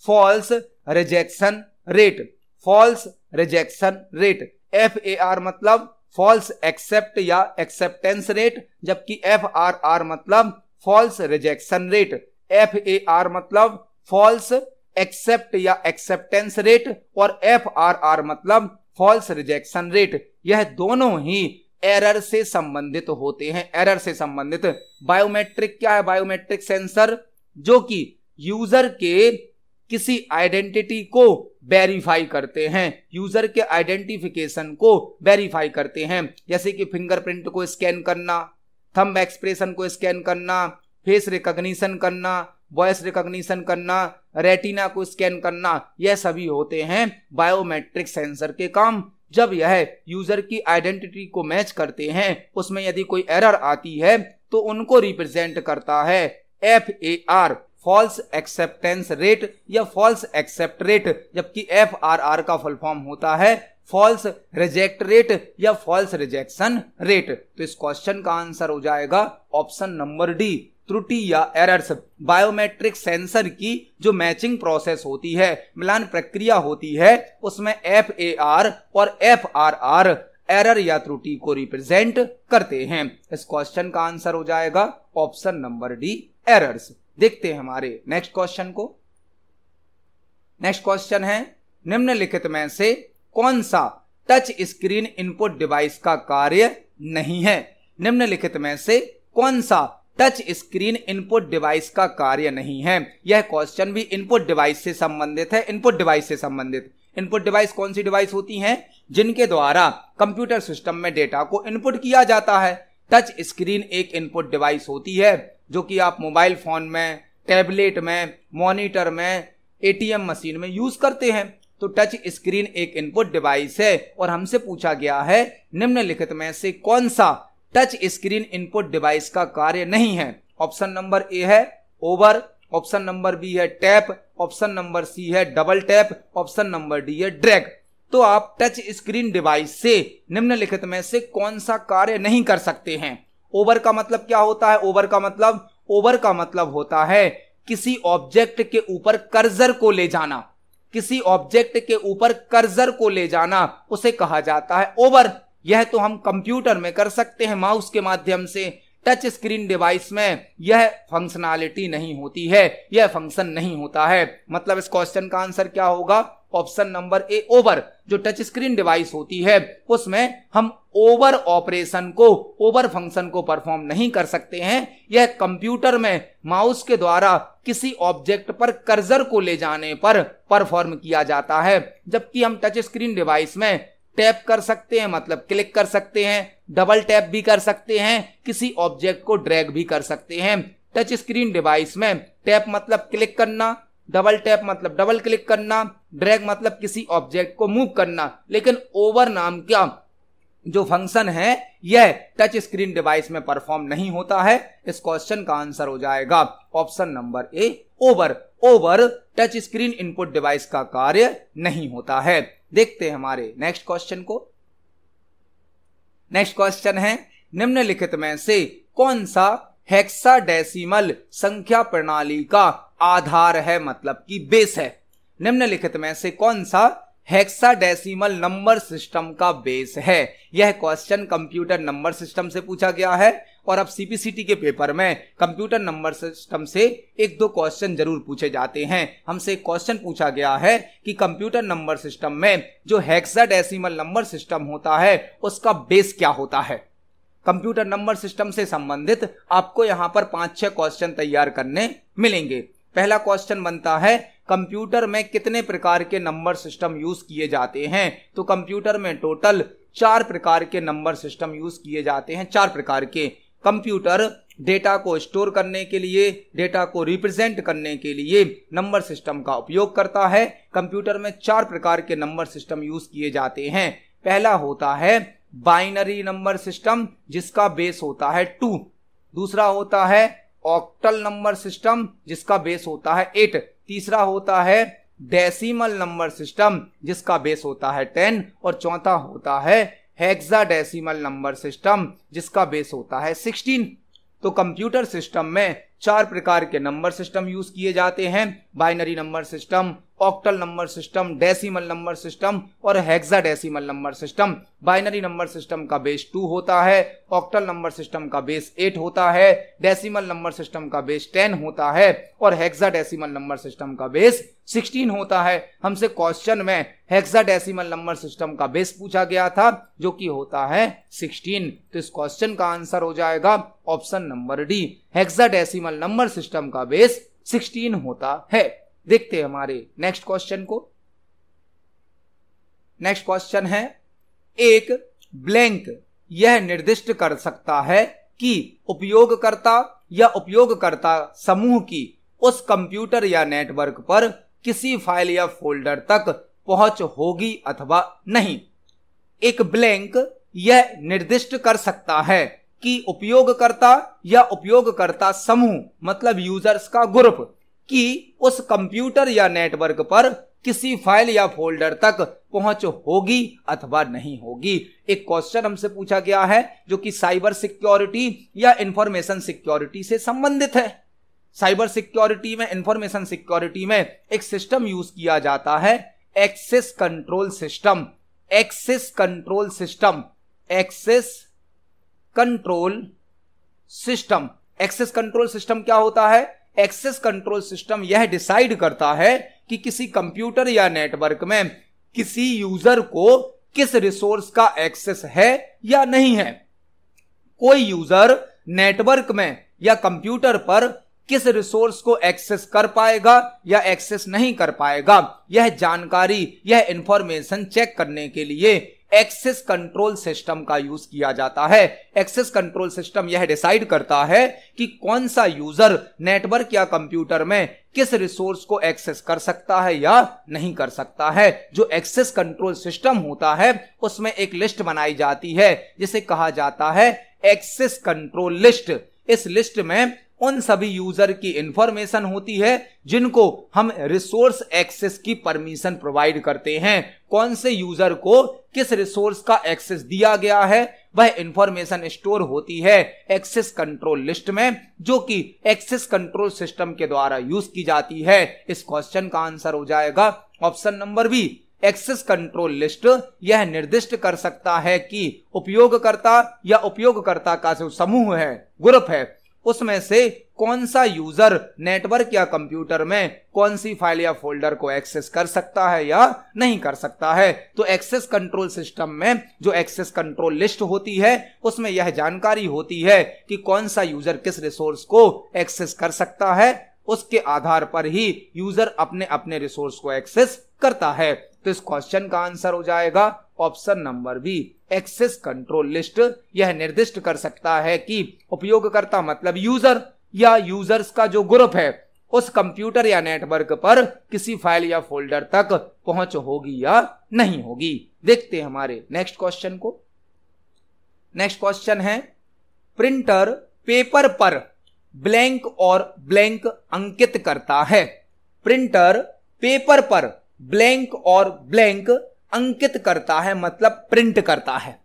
false rejection rate false rejection rate F A R मतलब फॉल्स एक्सेप्ट या एक्सेप्टेंस रेट जबकि एफ आर आर मतलब false rejection rate F A R मतलब फॉल्स एक्सेप्ट या एक्सेप्टेंस रेट और एफ आर आर मतलब फॉल्स रिजेक्शन रेट यह दोनों ही एरर से संबंधित होते हैं एरर से संबंधित बायोमेट्रिक क्या है बायोमेट्रिक सेंसर जो कि यूजर के किसी आइडेंटिटी को वेरीफाई करते हैं यूजर के आइडेंटिफिकेशन को वेरीफाई करते हैं जैसे कि फिंगरप्रिंट को स्कैन करना थंब एक्सप्रेशन को स्कैन करना फेस रिकॉग्निशन करना वॉइस रिकॉग्निशन करना रेटिना को स्कैन करना यह सभी होते हैं बायोमेट्रिक सेंसर के काम जब यह यूजर की आइडेंटिटी को मैच करते हैं उसमें यदि कोई एरर आती है तो उनको रिप्रेजेंट करता है F A R false acceptance rate या फॉल्स एक्सेप्ट रेट जबकि एफ आर आर का फुल फॉर्म होता है फॉल्स रिजेक्ट रेट या फॉल्स रिजेक्शन रेट तो इस क्वेश्चन का आंसर हो जाएगा ऑप्शन नंबर डी त्रुटि या एरर्स बायोमेट्रिक सेंसर की जो मैचिंग प्रोसेस होती है मिलान प्रक्रिया होती है उसमें एफ ए आर और एफ आर आर एरर या त्रुटि को रिप्रेजेंट करते हैं इस क्वेश्चन का आंसर हो जाएगा ऑप्शन नंबर डी एरर्स देखते हैं हमारे नेक्स्ट क्वेश्चन को नेक्स्ट क्वेश्चन है निम्नलिखित में से कौन सा टच स्क्रीन इनपुट डिवाइस का कार्य नहीं है निम्नलिखित में से कौन सा टच स्क्रीन इनपुट डिवाइस का कार्य नहीं है यह क्वेश्चन भी इनपुट डिवाइस से संबंधित है इनपुट डिवाइस से संबंधित इनपुट डिवाइस कौन सी डिवाइस होती हैं जिनके द्वारा कंप्यूटर सिस्टम में डेटा को इनपुट किया जाता है टच स्क्रीन एक इनपुट डिवाइस होती है जो कि आप मोबाइल फोन में टैबलेट में मॉनिटर में एटीएम मशीन में यूज करते हैं तो टच स्क्रीन एक इनपुट डिवाइस है और हमसे पूछा गया है निम्नलिखित में से कौन सा टच स्क्रीन इनपुट डिवाइस का कार्य नहीं है ऑप्शन नंबर ए है ओवर ऑप्शन नंबर बी है टैप ऑप्शन नंबर सी है double tap option number D है ड्रैग तो आप टच स्क्रीन डिवाइस से निम्नलिखित में से कौन सा कार्य नहीं कर सकते हैं ओवर का मतलब क्या होता है ओवर का मतलब ओवर का मतलब होता है किसी ऑब्जेक्ट के ऊपर कर्जर को ले जाना किसी ऑब्जेक्ट के ऊपर कर्जर को ले जाना उसे कहा जाता है ओवर यह तो हम कंप्यूटर में कर सकते हैं माउस के माध्यम से टच स्क्रीन डिवाइस में यह फंक्शनैलिटी नहीं होती है यह फंक्शन नहीं होता है मतलब इस क्वेश्चन का आंसर क्या होगा ऑप्शन नंबर ए ओवर जो टच स्क्रीन डिवाइस होती है उसमें हम ओवर ऑपरेशन को ओवर फंक्शन को परफॉर्म नहीं कर सकते हैं यह कंप्यूटर में माउस के द्वारा किसी ऑब्जेक्ट पर कर्जर को ले जाने पर परफॉर्म किया जाता है जबकि हम टच स्क्रीन डिवाइस में टैप कर सकते हैं मतलब क्लिक कर सकते हैं डबल टैप भी कर सकते हैं किसी ऑब्जेक्ट को ड्रैग भी कर सकते हैं टच स्क्रीन डिवाइस में टैप मतलब क्लिक करना डबल टैप मतलब डबल क्लिक करना ड्रैग मतलब किसी ऑब्जेक्ट को मूव करना लेकिन ओवर नाम क्या जो फंक्शन है यह टच स्क्रीन डिवाइस में परफॉर्म नहीं होता है इस क्वेश्चन का आंसर हो जाएगा option number A over over touch screen input device का कार्य नहीं होता है देखते हैं हमारे नेक्स्ट क्वेश्चन को नेक्स्ट क्वेश्चन है निम्नलिखित में से कौन सा हेक्साडेसिमल संख्या प्रणाली का आधार है मतलब कि बेस है निम्नलिखित में से कौन सा हेक्साडेसिमल नंबर सिस्टम का बेस है यह क्वेश्चन कंप्यूटर नंबर सिस्टम से पूछा गया है और अब सीपीसीटी के पेपर में कंप्यूटर नंबर सिस्टम से एक दो क्वेश्चन जरूर पूछे जाते हैं हमसे एक क्वेश्चन पूछा गया है कि कंप्यूटर नंबर सिस्टम में जो हेक्साडेसिमल नंबर सिस्टम होता है उसका बेस क्या होता है कंप्यूटर नंबर सिस्टम से संबंधित आपको यहां पर पांच छह क्वेश्चन तैयार करने मिलेंगे पहला क्वेश्चन बनता है कंप्यूटर में कितने प्रकार के नंबर सिस्टम यूज किए जाते हैं तो कंप्यूटर में टोटल चार प्रकार के नंबर सिस्टम यूज किए जाते हैं चार प्रकार के कंप्यूटर डेटा को स्टोर करने के लिए डेटा को रिप्रेजेंट करने के लिए नंबर सिस्टम का उपयोग करता है कंप्यूटर में चार प्रकार के नंबर सिस्टम यूज किए जाते हैं पहला होता है बाइनरी नंबर सिस्टम जिसका बेस होता है टू दूसरा होता है ऑक्टल नंबर सिस्टम जिसका बेस होता है एट तीसरा होता है डेसिमल नंबर सिस्टम जिसका बेस होता है टेन और चौथा होता है हेक्साडेसिमल नंबर सिस्टम जिसका बेस होता है सिक्सटीन तो कंप्यूटर सिस्टम में चार प्रकार के नंबर सिस्टम यूज किए जाते हैं binary number system octal number system decimal number system और hexadecimal number system binary number system का बेस टू होता है ऑक्टल नंबर सिस्टम का बेस एट होता है डेसिमल नंबर सिस्टम का बेस टेन होता है और हेक्साडेसिमल नंबर सिस्टम का बेस सिक्सटीन होता है हमसे क्वेश्चन में हेक्साडेसिमल नंबर सिस्टम का बेस पूछा गया था जो कि होता है सिक्सटीन तो इस क्वेश्चन का आंसर हो जाएगा option number D hexadecimal number system का बेस सिक्सटीन होता है देखते हैं हमारे नेक्स्ट क्वेश्चन को नेक्स्ट क्वेश्चन है एक ब्लैंक यह निर्दिष्ट कर सकता है कि उपयोगकर्ता या उपयोगकर्ता समूह की उस कंप्यूटर या नेटवर्क पर किसी फाइल या फोल्डर तक पहुंच होगी अथवा नहीं एक ब्लैंक यह निर्दिष्ट कर सकता है कि उपयोगकर्ता या उपयोगकर्ता समूह मतलब यूजर्स का ग्रुप कि उस कंप्यूटर या नेटवर्क पर किसी फाइल या फोल्डर तक पहुंच होगी अथवा नहीं होगी एक क्वेश्चन हमसे पूछा गया है जो कि साइबर सिक्योरिटी या इंफॉर्मेशन सिक्योरिटी से संबंधित है साइबर सिक्योरिटी में इंफॉर्मेशन सिक्योरिटी में एक सिस्टम यूज किया जाता है access control system access control system access control system access control system क्या होता है एक्सेस कंट्रोल सिस्टम यह डिसाइड करता है कि किसी कंप्यूटर या नेटवर्क में किसी यूजर को किस रिसोर्स का एक्सेस है या नहीं है कोई यूजर नेटवर्क में या कंप्यूटर पर किस रिसोर्स को एक्सेस कर पाएगा या एक्सेस नहीं कर पाएगा यह जानकारी यह इंफॉर्मेशन चेक करने के लिए एक्सेस कंट्रोल सिस्टम का यूज किया जाता है एक्सेस कंट्रोल सिस्टम यह डिसाइड करता है कि कौन सा यूजर नेटवर्क या कंप्यूटर में किस रिसोर्स को एक्सेस कर सकता है या नहीं कर सकता है जो एक्सेस कंट्रोल सिस्टम होता है उसमें एक लिस्ट बनाई जाती है जिसे कहा जाता है एक्सेस कंट्रोल लिस्ट इस लिस्ट में उन सभी यूजर की इंफॉर्मेशन होती है जिनको हम रिसोर्स एक्सेस की परमिशन प्रोवाइड करते हैं कौन से यूजर को किस रिसोर्स का एक्सेस दिया गया है वह इंफॉर्मेशन स्टोर होती है एक्सेस कंट्रोल लिस्ट में जो कि एक्सेस कंट्रोल सिस्टम के द्वारा यूज की जाती है इस क्वेश्चन का आंसर हो जाएगा option number B access control list यह निर्दिष्ट कर सकता है कि उपयोगकर्ता या उपयोगकर्ता का जो समूह है ग्रुप है उसमें से कौन सा यूजर नेटवर्क या कंप्यूटर में कौन सी फाइल या फोल्डर को एक्सेस कर सकता है या नहीं कर सकता है तो एक्सेस कंट्रोल सिस्टम में जो एक्सेस कंट्रोल लिस्ट होती है उसमें यह जानकारी होती है कि कौन सा यूजर किस रिसोर्स को एक्सेस कर सकता है उसके आधार पर ही यूजर अपने अपने रिसोर्स को एक्सेस करता है तो इस क्वेश्चन का आंसर हो जाएगा option number B access control list यह निर्दिष्ट कर सकता है कि उपयोगकर्ता मतलब यूजर या यूजर्स का जो ग्रुप है उस कंप्यूटर या नेटवर्क पर किसी फाइल या फोल्डर तक पहुंच होगी या नहीं होगी देखते हैं हमारे नेक्स्ट क्वेश्चन को नेक्स्ट क्वेश्चन है प्रिंटर पेपर पर ब्लैंक और ब्लैंक अंकित करता है प्रिंटर पेपर पर ब्लैंक और ब्लैंक अंकित करता है मतलब प्रिंट करता है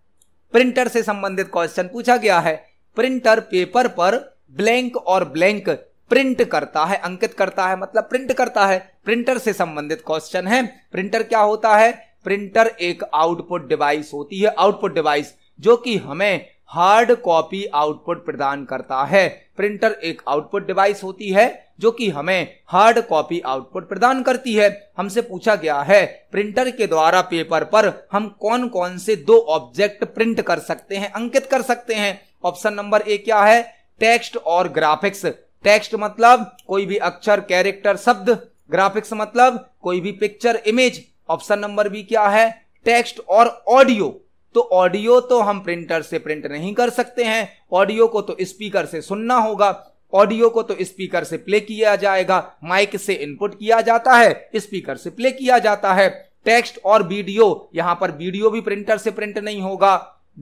प्रिंटर से संबंधित क्वेश्चन पूछा गया है प्रिंटर पेपर पर ब्लैंक और ब्लैंक प्रिंट करता है अंकित करता है मतलब प्रिंट करता है प्रिंटर से संबंधित क्वेश्चन है प्रिंटर क्या होता है प्रिंटर एक आउटपुट डिवाइस होती है आउटपुट डिवाइस जो कि हमें हार्ड कॉपी आउटपुट प्रदान करता है प्रिंटर एक आउटपुट डिवाइस होती है जो कि हमें हार्ड कॉपी आउटपुट प्रदान करती है हमसे पूछा गया है प्रिंटर के द्वारा पेपर पर हम कौन कौन से दो ऑब्जेक्ट प्रिंट कर सकते हैं अंकित कर सकते हैं ऑप्शन नंबर ए क्या है टेक्स्ट और ग्राफिक्स टेक्स्ट मतलब कोई भी अक्षर कैरेक्टर शब्द ग्राफिक्स मतलब कोई भी picture image option number B क्या है टेक्स्ट और ऑडियो तो ऑडियो तो हम प्रिंटर से प्रिंट नहीं कर सकते हैं ऑडियो को तो स्पीकर से सुनना होगा ऑडियो को तो स्पीकर से प्ले किया जाएगा माइक से इनपुट किया जाता है स्पीकर से प्ले किया जाता है टेक्स्ट और वीडियो यहां पर वीडियो भी प्रिंटर से प्रिंट नहीं होगा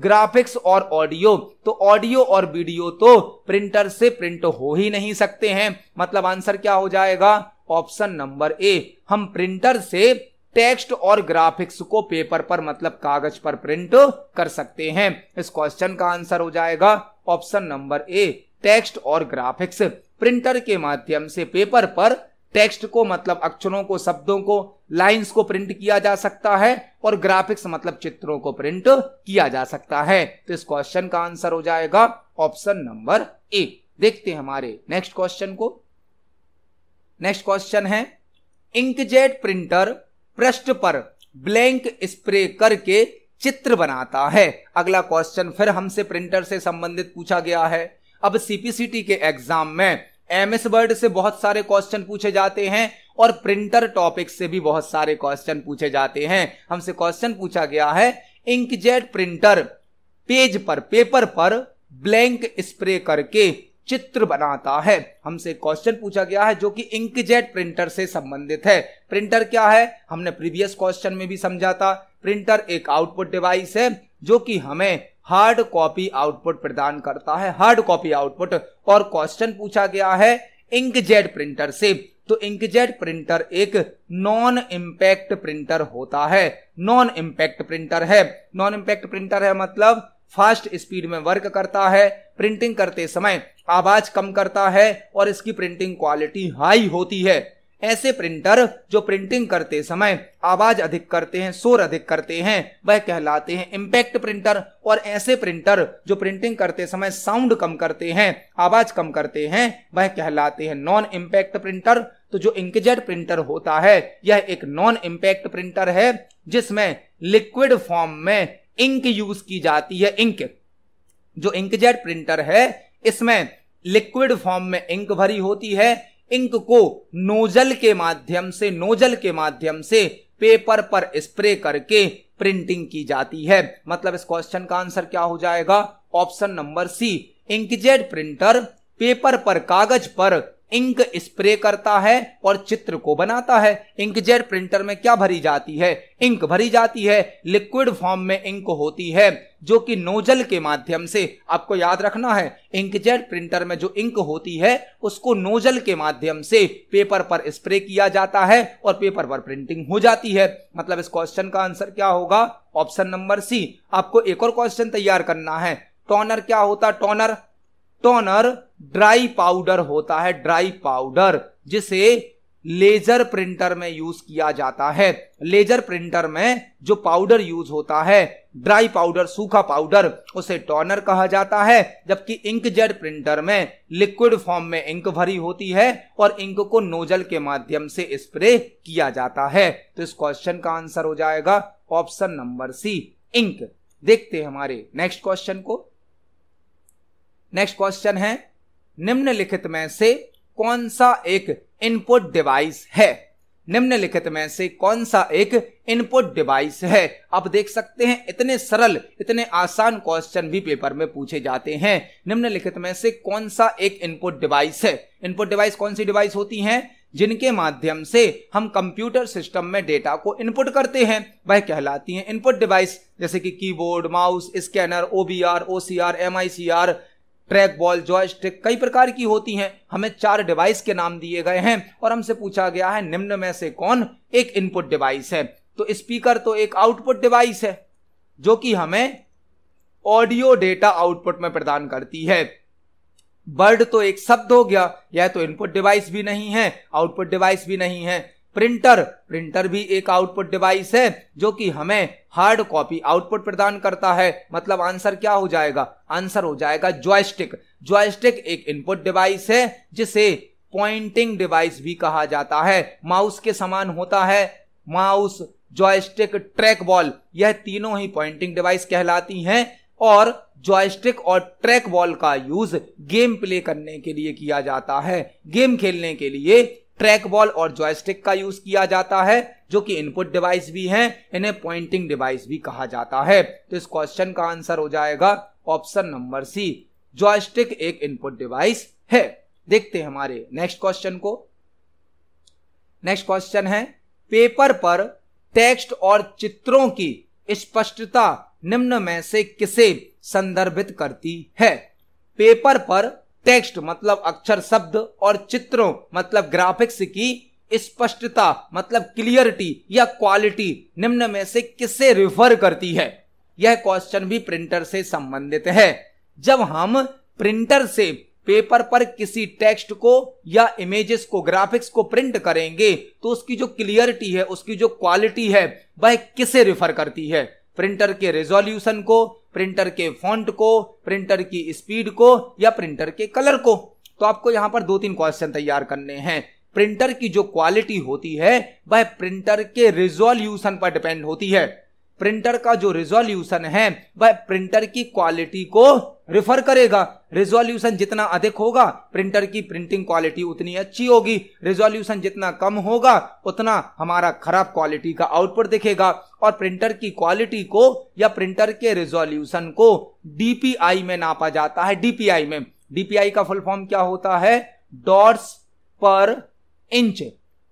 ग्राफिक्स और ऑडियो तो ऑडियो और वीडियो तो प्रिंटर से प्रिंट हो ही नहीं सकते हैं मतलब आंसर क्या हो जाएगा ऑप्शन नंबर ए हम प्रिंटर से टेक्स्ट और ग्राफिक्स को पेपर पर मतलब कागज पर प्रिंट कर सकते हैं इस क्वेश्चन का आंसर हो जाएगा ऑप्शन नंबर ए टेक्स्ट और ग्राफिक्स प्रिंटर के माध्यम से पेपर पर टेक्स्ट को मतलब अक्षरों को शब्दों को लाइंस को प्रिंट किया जा सकता है और ग्राफिक्स मतलब चित्रों को प्रिंट किया जा सकता है तो इस क्वेश्चन का आंसर हो जाएगा ऑप्शन नंबर ए देखते हैं हमारे नेक्स्ट क्वेश्चन को नेक्स्ट क्वेश्चन है इंकजेट प्रिंटर पृष्ठ पर ब्लैंक स्प्रे करके चित्र बनाता है अगला क्वेश्चन फिर हमसे प्रिंटर से संबंधित पूछा गया है अब सीपीसीटी के एग्जाम में एम वर्ड से बहुत सारे क्वेश्चन पूछे जाते हैं और प्रिंटर टॉपिक से भी बहुत सारे क्वेश्चन पूछे जाते हैं हमसे क्वेश्चन पूछा गया है इंकजेट प्रिंटर पेज पर पेपर पर ब्लैंक स्प्रे करके चित्र बनाता है हमसे क्वेश्चन पूछा गया है जो कि इंकजेट प्रिंटर से संबंधित है प्रिंटर क्या है हमने प्रीवियस क्वेश्चन में भी समझा था प्रिंटर एक आउटपुट डिवाइस है जो कि हमें हार्ड कॉपी आउटपुट प्रदान करता है हार्ड कॉपी आउटपुट और क्वेश्चन पूछा गया है इंकजेट प्रिंटर से तो इंकजेट प्रिंटर एक नॉन इंपैक्ट प्रिंटर होता है नॉन इम्पैक्ट प्रिंटर है नॉन इम्पैक्ट प्रिंटर है मतलब फास्ट स्पीड में वर्क करता है प्रिंटिंग करते समय आवाज कम करता है और इसकी प्रिंटिंग क्वालिटी हाई होती है ऐसे प्रिंटर जो प्रिंटिंग करते समय आवाज अधिक करते हैं शोर अधिक करते हैं वह कहलाते हैं इम्पैक्ट प्रिंटर और ऐसे प्रिंटर जो प्रिंटिंग करते समय साउंड कम करते हैं आवाज कम करते हैं वह कहलाते हैं नॉन इम्पैक्ट प्रिंटर तो जो इंकजेट प्रिंटर होता है यह एक नॉन इम्पैक्ट प्रिंटर है जिसमें लिक्विड फॉर्म में इंक यूज की जाती है इंक जो इंकजेट प्रिंटर है इसमें लिक्विड फॉर्म में इंक भरी होती है इंक को नोजल के माध्यम से नोजल के माध्यम से पेपर पर स्प्रे करके प्रिंटिंग की जाती है मतलब इस क्वेश्चन का आंसर क्या हो जाएगा option number C inkjet printer paper पर कागज पर इंक स्प्रे करता है और चित्र को बनाता है इंकजेट प्रिंटर में क्या भरी जाती है इंक भरी जाती है लिक्विड फॉर्म में इंक होती है जो कि नोजल के माध्यम से आपको याद रखना है इंकजेट प्रिंटर में जो इंक होती है उसको नोजल के माध्यम से पेपर पर स्प्रे किया जाता है और पेपर पर प्रिंटिंग हो जाती है मतलब इस क्वेश्चन का आंसर क्या होगा ऑप्शन नंबर सी आपको एक और क्वेश्चन तैयार करना है टोनर क्या होता टोनर टोनर ड्राई पाउडर होता है ड्राई पाउडर जिसे लेजर प्रिंटर में यूज किया जाता है लेजर प्रिंटर में जो पाउडर यूज होता है ड्राई पाउडर सूखा पाउडर उसे टॉनर कहा जाता है जबकि इंक जेड प्रिंटर में लिक्विड फॉर्म में इंक भरी होती है और इंक को नोजल के माध्यम से स्प्रे किया जाता है तो इस क्वेश्चन का आंसर हो जाएगा ऑप्शन नंबर सी इंक देखते हैं हमारे नेक्स्ट क्वेश्चन को नेक्स्ट क्वेश्चन है निम्नलिखित में से कौन सा एक इनपुट डिवाइस है निम्नलिखित में से कौन सा एक इनपुट डिवाइस है आप देख सकते हैं इतने सरल इतने आसान क्वेश्चन भी पेपर में पूछे जाते हैं निम्नलिखित में से कौन सा एक इनपुट डिवाइस है इनपुट डिवाइस कौन सी डिवाइस होती हैं जिनके माध्यम से हम कंप्यूटर सिस्टम में डेटा को इनपुट करते हैं वह कहलाती हैं इनपुट डिवाइस जैसे कि keyboard mouse scanner OBR OCR MICR track ball joystick कई प्रकार की होती हैं हमें चार डिवाइस के नाम दिए गए हैं और हमसे पूछा गया है निम्न में से कौन एक इनपुट डिवाइस है तो स्पीकर तो एक आउटपुट डिवाइस है जो कि हमें ऑडियो डेटा आउटपुट में प्रदान करती है बर्ड तो एक शब्द हो गया यह तो इनपुट डिवाइस भी नहीं है आउटपुट डिवाइस भी नहीं है प्रिंटर प्रिंटर भी एक आउटपुट डिवाइस है जो कि हमें हार्ड कॉपी आउटपुट प्रदान करता है मतलब आंसर क्या हो जाएगा आंसर हो जाएगा जॉयस्टिक जॉयस्टिक एक इनपुट डिवाइस है जिसे पॉइंटिंग डिवाइस भी कहा जाता है माउस के समान होता है माउस जॉयस्टिक ट्रैक बॉल यह तीनों ही पॉइंटिंग डिवाइस कहलाती हैं और जॉयस्टिक और ट्रैक बॉल का यूज गेम प्ले करने के लिए किया जाता है गेम खेलने के लिए ट्रैक बॉल और जॉयस्टिक का यूज किया जाता है जो कि इनपुट डिवाइस भी है इन्हें पॉइंटिंग डिवाइस भी कहा जाता है तो इस क्वेश्चन का आंसर हो जाएगा ऑप्शन नंबर सी जॉयस्टिक एक इनपुट डिवाइस है देखते हैं हमारे नेक्स्ट क्वेश्चन को नेक्स्ट क्वेश्चन है पेपर पर टेक्स्ट और चित्रों की स्पष्टता निम्न में से किसे संदर्भित करती है पेपर पर टेक्स्ट मतलब अक्षर शब्द और चित्रों मतलब ग्राफिक्स की स्पष्टता मतलब क्लियरिटी या क्वालिटी निम्न में से किसे रिफर करती है यह क्वेश्चन भी प्रिंटर से संबंधित है जब हम प्रिंटर से पेपर पर किसी टेक्स्ट को या इमेजेस को ग्राफिक्स को प्रिंट करेंगे तो उसकी जो क्लियरिटी है उसकी जो क्वालिटी है वह किसे रिफर करती है प्रिंटर के रेजोल्यूशन को प्रिंटर के फॉन्ट को प्रिंटर की स्पीड को या प्रिंटर के कलर को तो आपको यहां पर दो तीन क्वेश्चन तैयार करने हैं प्रिंटर की जो क्वालिटी होती है वह प्रिंटर के रिजोल्यूशन पर डिपेंड होती है प्रिंटर का जो रिजोल्यूशन है वह प्रिंटर की क्वालिटी को रिफर करेगा रेजोल्यूशन जितना अधिक होगा प्रिंटर की प्रिंटिंग क्वालिटी उतनी अच्छी होगी रेजोल्यूशन जितना कम होगा उतना हमारा खराब क्वालिटी का आउटपुट दिखेगा और प्रिंटर की क्वालिटी को या प्रिंटर के रेजोल्यूशन को डीपीआई में नापा जाता है डीपीआई में डीपीआई का फुल फॉर्म क्या होता है डॉट्स पर इंच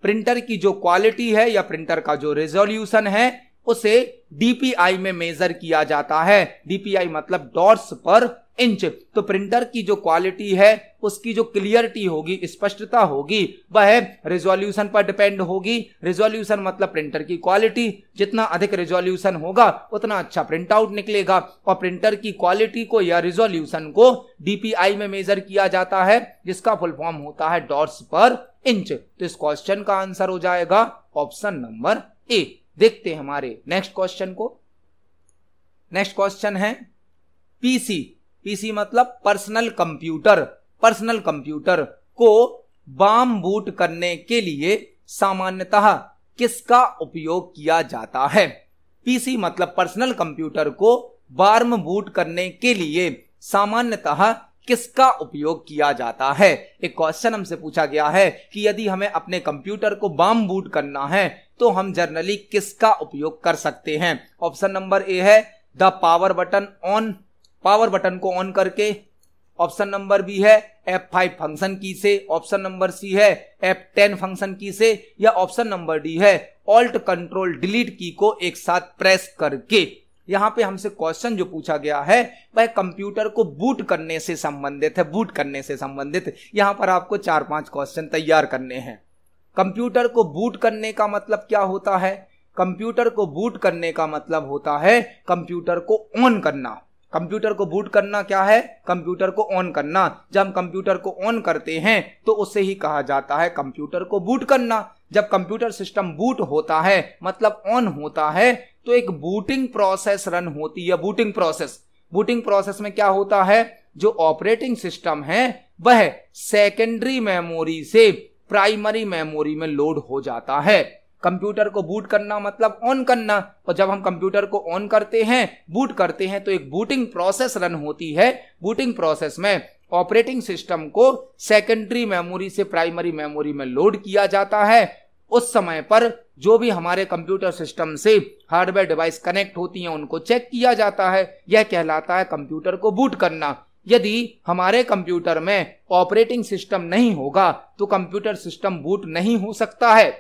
प्रिंटर की जो क्वालिटी है या प्रिंटर का जो रेजोल्यूशन है उसे डीपीआई में मेजर किया जाता है डीपीआई मतलब डॉट्स पर इंच तो प्रिंटर की जो क्वालिटी है उसकी जो क्लियरिटी होगी स्पष्टता होगी वह रेजोल्यूशन पर डिपेंड होगी रेजोल्यूशन मतलब प्रिंटर की क्वालिटी जितना अधिक रेजोल्यूशन होगा उतना अच्छा प्रिंट आउट निकलेगा और प्रिंटर की क्वालिटी को या रेजोल्यूशन को डीपीआई में मेजर किया जाता है जिसका फुल फॉर्म होता है डॉट्स पर इंच तो इस क्वेश्चन का आंसर हो जाएगा ऑप्शन नंबर ए देखते हैं हमारे नेक्स्ट क्वेश्चन को नेक्स्ट क्वेश्चन है पीसी पीसी मतलब पर्सनल कंप्यूटर पर्सनल कंप्यूटर को बाम बूट करने के लिए सामान्यतः किसका उपयोग किया जाता है पीसी मतलब पर्सनल कंप्यूटर को बार्म बूट करने के लिए सामान्यतः किसका उपयोग किया जाता है एक क्वेश्चन हमसे पूछा गया है कि यदि हमें अपने कंप्यूटर को बाम बूट करना है तो हम जर्नली किसका उपयोग कर सकते हैं ऑप्शन नंबर ए है the power button on power button को ऑन करके ऑप्शन नंबर बी है एफ फाइव फंक्शन की से ऑप्शन नंबर सी है एफ टेन फंक्शन की से या ऑप्शन नंबर डी है ऑल्ट कंट्रोल डिलीट की को एक साथ प्रेस करके यहाँ पे हमसे क्वेश्चन जो पूछा गया है वह कंप्यूटर को बूट करने से संबंधित है बूट करने से संबंधित यहाँ पर आपको चार पांच क्वेश्चन तैयार करने हैं कंप्यूटर को बूट करने का मतलब क्या होता है कंप्यूटर को बूट करने का मतलब होता है कंप्यूटर को ऑन करना कंप्यूटर को बूट करना क्या है कंप्यूटर को ऑन करना जब हम कंप्यूटर को ऑन करते हैं तो उसे ही कहा जाता है कंप्यूटर को बूट करना जब कंप्यूटर सिस्टम बूट होता है मतलब ऑन होता है तो एक बूटिंग प्रोसेस रन होती है बूटिंग प्रोसेस बूटिंग प्रोसेस में क्या होता है जो ऑपरेटिंग सिस्टम है वह सेकेंडरी मेमोरी से प्राइमरी मेमोरी में लोड हो जाता है कंप्यूटर को बूट करना मतलब ऑन करना और जब हम कंप्यूटर को ऑन करते हैं बूट करते हैं तो एक बूटिंग प्रोसेस रन होती है बूटिंग प्रोसेस में ऑपरेटिंग सिस्टम को सेकेंडरी मेमोरी से प्राइमरी मेमोरी में लोड किया जाता है उस समय पर जो भी हमारे कंप्यूटर सिस्टम से हार्डवेयर डिवाइस कनेक्ट होती हैं उनको चेक किया जाता है यह कहलाता है कंप्यूटर को बूट करना यदि हमारे कंप्यूटर में ऑपरेटिंग सिस्टम नहीं होगा तो कंप्यूटर सिस्टम बूट नहीं हो सकता है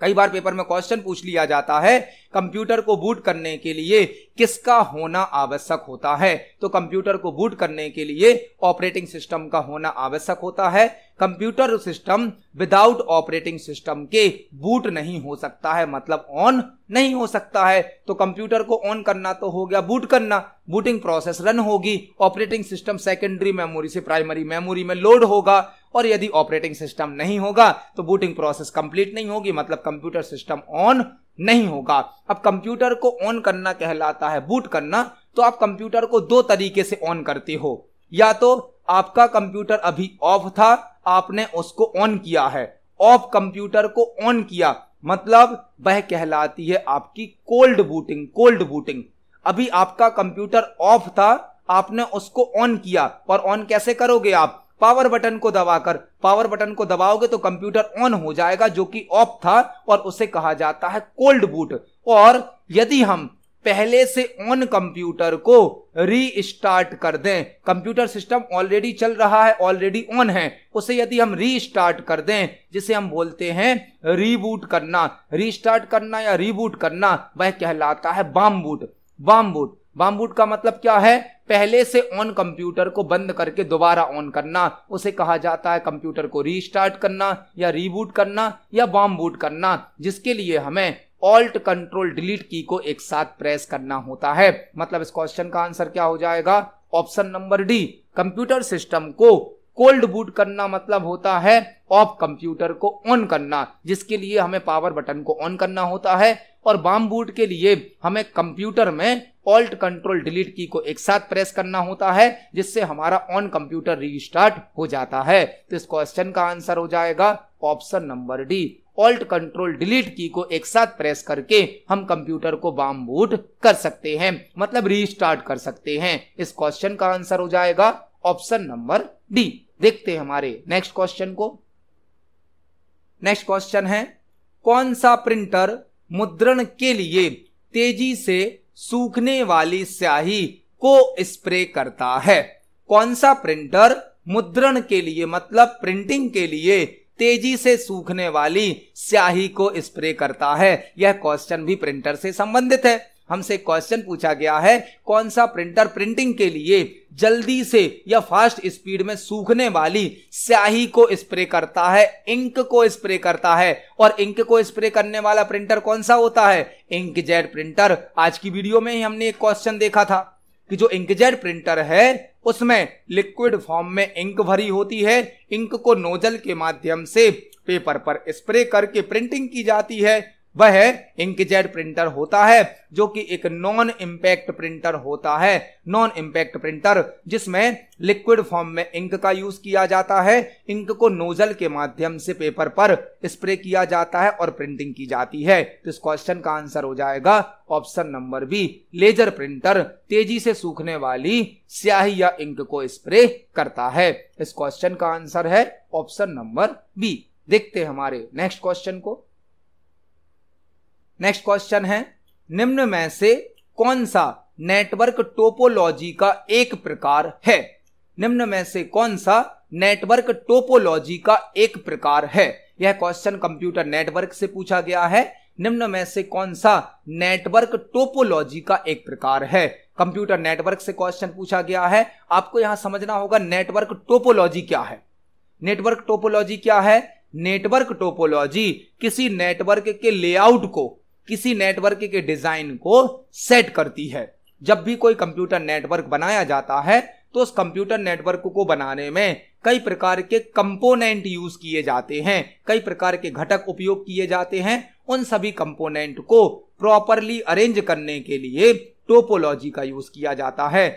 कई बार पेपर में क्वेश्चन पूछ लिया जाता है कंप्यूटर को बूट करने के लिए किसका होना आवश्यक होता है तो कंप्यूटर को बूट करने के लिए ऑपरेटिंग सिस्टम का होना आवश्यक होता है computer system without operating system के बूट नहीं हो सकता है मतलब ऑन नहीं हो सकता है तो कंप्यूटर को ऑन करना तो हो गया बूट करना बूटिंग प्रोसेस रन होगी ऑपरेटिंग सिस्टम सेकेंडरी मेमोरी से प्राइमरी मेमोरी में लोड होगा और यदि ऑपरेटिंग सिस्टम नहीं होगा तो बूटिंग प्रोसेस कंप्लीट नहीं होगी मतलब कंप्यूटर सिस्टम ऑन नहीं होगा अब कंप्यूटर को ऑन करना कहलाता है बूट करना तो आप कंप्यूटर को दो तरीके से ऑन करते हो या तो आपका कंप्यूटर अभी ऑफ था आपने उसको ऑन किया है ऑफ कंप्यूटर को ऑन किया मतलब वह कहलाती है आपकी कोल्ड बूटिंग कोल्ड बूटिंग अभी आपका कंप्यूटर ऑफ था आपने उसको ऑन किया और ऑन कैसे करोगे आप पावर बटन को दबाकर पावर बटन को दबाओगे तो कंप्यूटर ऑन हो जाएगा जो कि ऑफ था और उसे कहा जाता है कोल्ड बूट और यदि हम पहले से ऑन कंप्यूटर को रीस्टार्ट कर दें कंप्यूटर सिस्टम ऑलरेडी चल रहा है ऑलरेडी ऑन है उसे यदि हम रीस्टार्ट कर दें जिसे हम बोलते हैं रीबूट करना रीस्टार्ट करना या रीबूट करना वह कहलाता है warm boot warm boot warm boot का मतलब क्या है पहले से ऑन कंप्यूटर को बंद करके दोबारा ऑन करना उसे कहा जाता है कंप्यूटर को रीस्टार्ट करना या रीबूट करना या बूट करना जिसके लिए हमें ऑल्ट कंट्रोल डिलीट की को एक साथ प्रेस करना होता है मतलब इस क्वेश्चन का आंसर क्या हो जाएगा option number D computer system को कोल्ड बूट करना मतलब होता है ऑफ कंप्यूटर को ऑन करना जिसके लिए हमें पावर बटन को ऑन करना होता है और बाम बूट के लिए हमें कंप्यूटर में ऑल्ट कंट्रोल डिलीट की को एक साथ प्रेस करना होता है जिससे हमारा ऑन कंप्यूटर रिस्टार्ट हो जाता है तो इस क्वेश्चन का आंसर हो जाएगा option number D alt control delete key को एक साथ प्रेस करके हम कंप्यूटर को बाम बूट कर सकते हैं मतलब रिस्टार्ट कर सकते हैं इस क्वेश्चन का आंसर हो जाएगा ऑप्शन नंबर डी देखते हैं हमारे नेक्स्ट क्वेश्चन को नेक्स्ट क्वेश्चन है कौन सा प्रिंटर मुद्रण के लिए तेजी से सूखने वाली स्याही को स्प्रे करता है कौन सा प्रिंटर मुद्रण के लिए मतलब प्रिंटिंग के लिए तेजी से सूखने वाली स्याही को स्प्रे करता है यह क्वेश्चन भी प्रिंटर से संबंधित है हमसे क्वेश्चन पूछा गया है कौन सा प्रिंटर प्रिंटिंग के लिए जल्दी से या फास्ट स्पीड में सूखने वाली स्याही को स्प्रे करता है इंक को स्प्रे करता है और इंक को स्प्रे करने वाला प्रिंटर कौन सा होता है इंक जेड प्रिंटर आज की वीडियो में ही हमने एक क्वेश्चन देखा था कि जो इंकजेट प्रिंटर है उसमें लिक्विड फॉर्म में इंक भरी होती है इंक को नोजल के माध्यम से पेपर पर स्प्रे करके प्रिंटिंग की जाती है वह इंकजेट प्रिंटर होता है जो कि एक नॉन इंपैक्ट प्रिंटर होता है नॉन इम्पैक्ट प्रिंटर जिसमें लिक्विड फॉर्म में इंक का यूज किया जाता है इंक को नोजल के माध्यम से पेपर पर स्प्रे किया जाता है और प्रिंटिंग की जाती है तो इस क्वेश्चन का आंसर हो जाएगा option number B laser printer तेजी से सूखने वाली स्याही या इंक को स्प्रे करता है इस क्वेश्चन का आंसर है ऑप्शन नंबर बी देखते हमारे नेक्स्ट क्वेश्चन को नेक्स्ट क्वेश्चन है निम्न में से कौन सा नेटवर्क टोपोलॉजी का एक प्रकार है निम्न में से कौन सा नेटवर्क टोपोलॉजी का एक प्रकार है यह क्वेश्चन कंप्यूटर नेटवर्क से पूछा गया है निम्न में से कौन सा नेटवर्क टोपोलॉजी का एक प्रकार है कंप्यूटर नेटवर्क से क्वेश्चन पूछा गया है आपको यहां समझना होगा नेटवर्क टोपोलॉजी क्या है नेटवर्क टोपोलॉजी क्या है नेटवर्क टोपोलॉजी किसी नेटवर्क के लेआउट को किसी नेटवर्क के डिजाइन को सेट करती है जब भी कोई कंप्यूटर नेटवर्क बनाया जाता है तो उस कंप्यूटर नेटवर्क को बनाने में कई प्रकार के कंपोनेंट यूज किए जाते हैं कई प्रकार के घटक उपयोग किए जाते हैं उन सभी कंपोनेंट को प्रॉपरली अरेंज करने के लिए टोपोलॉजी का यूज किया जाता है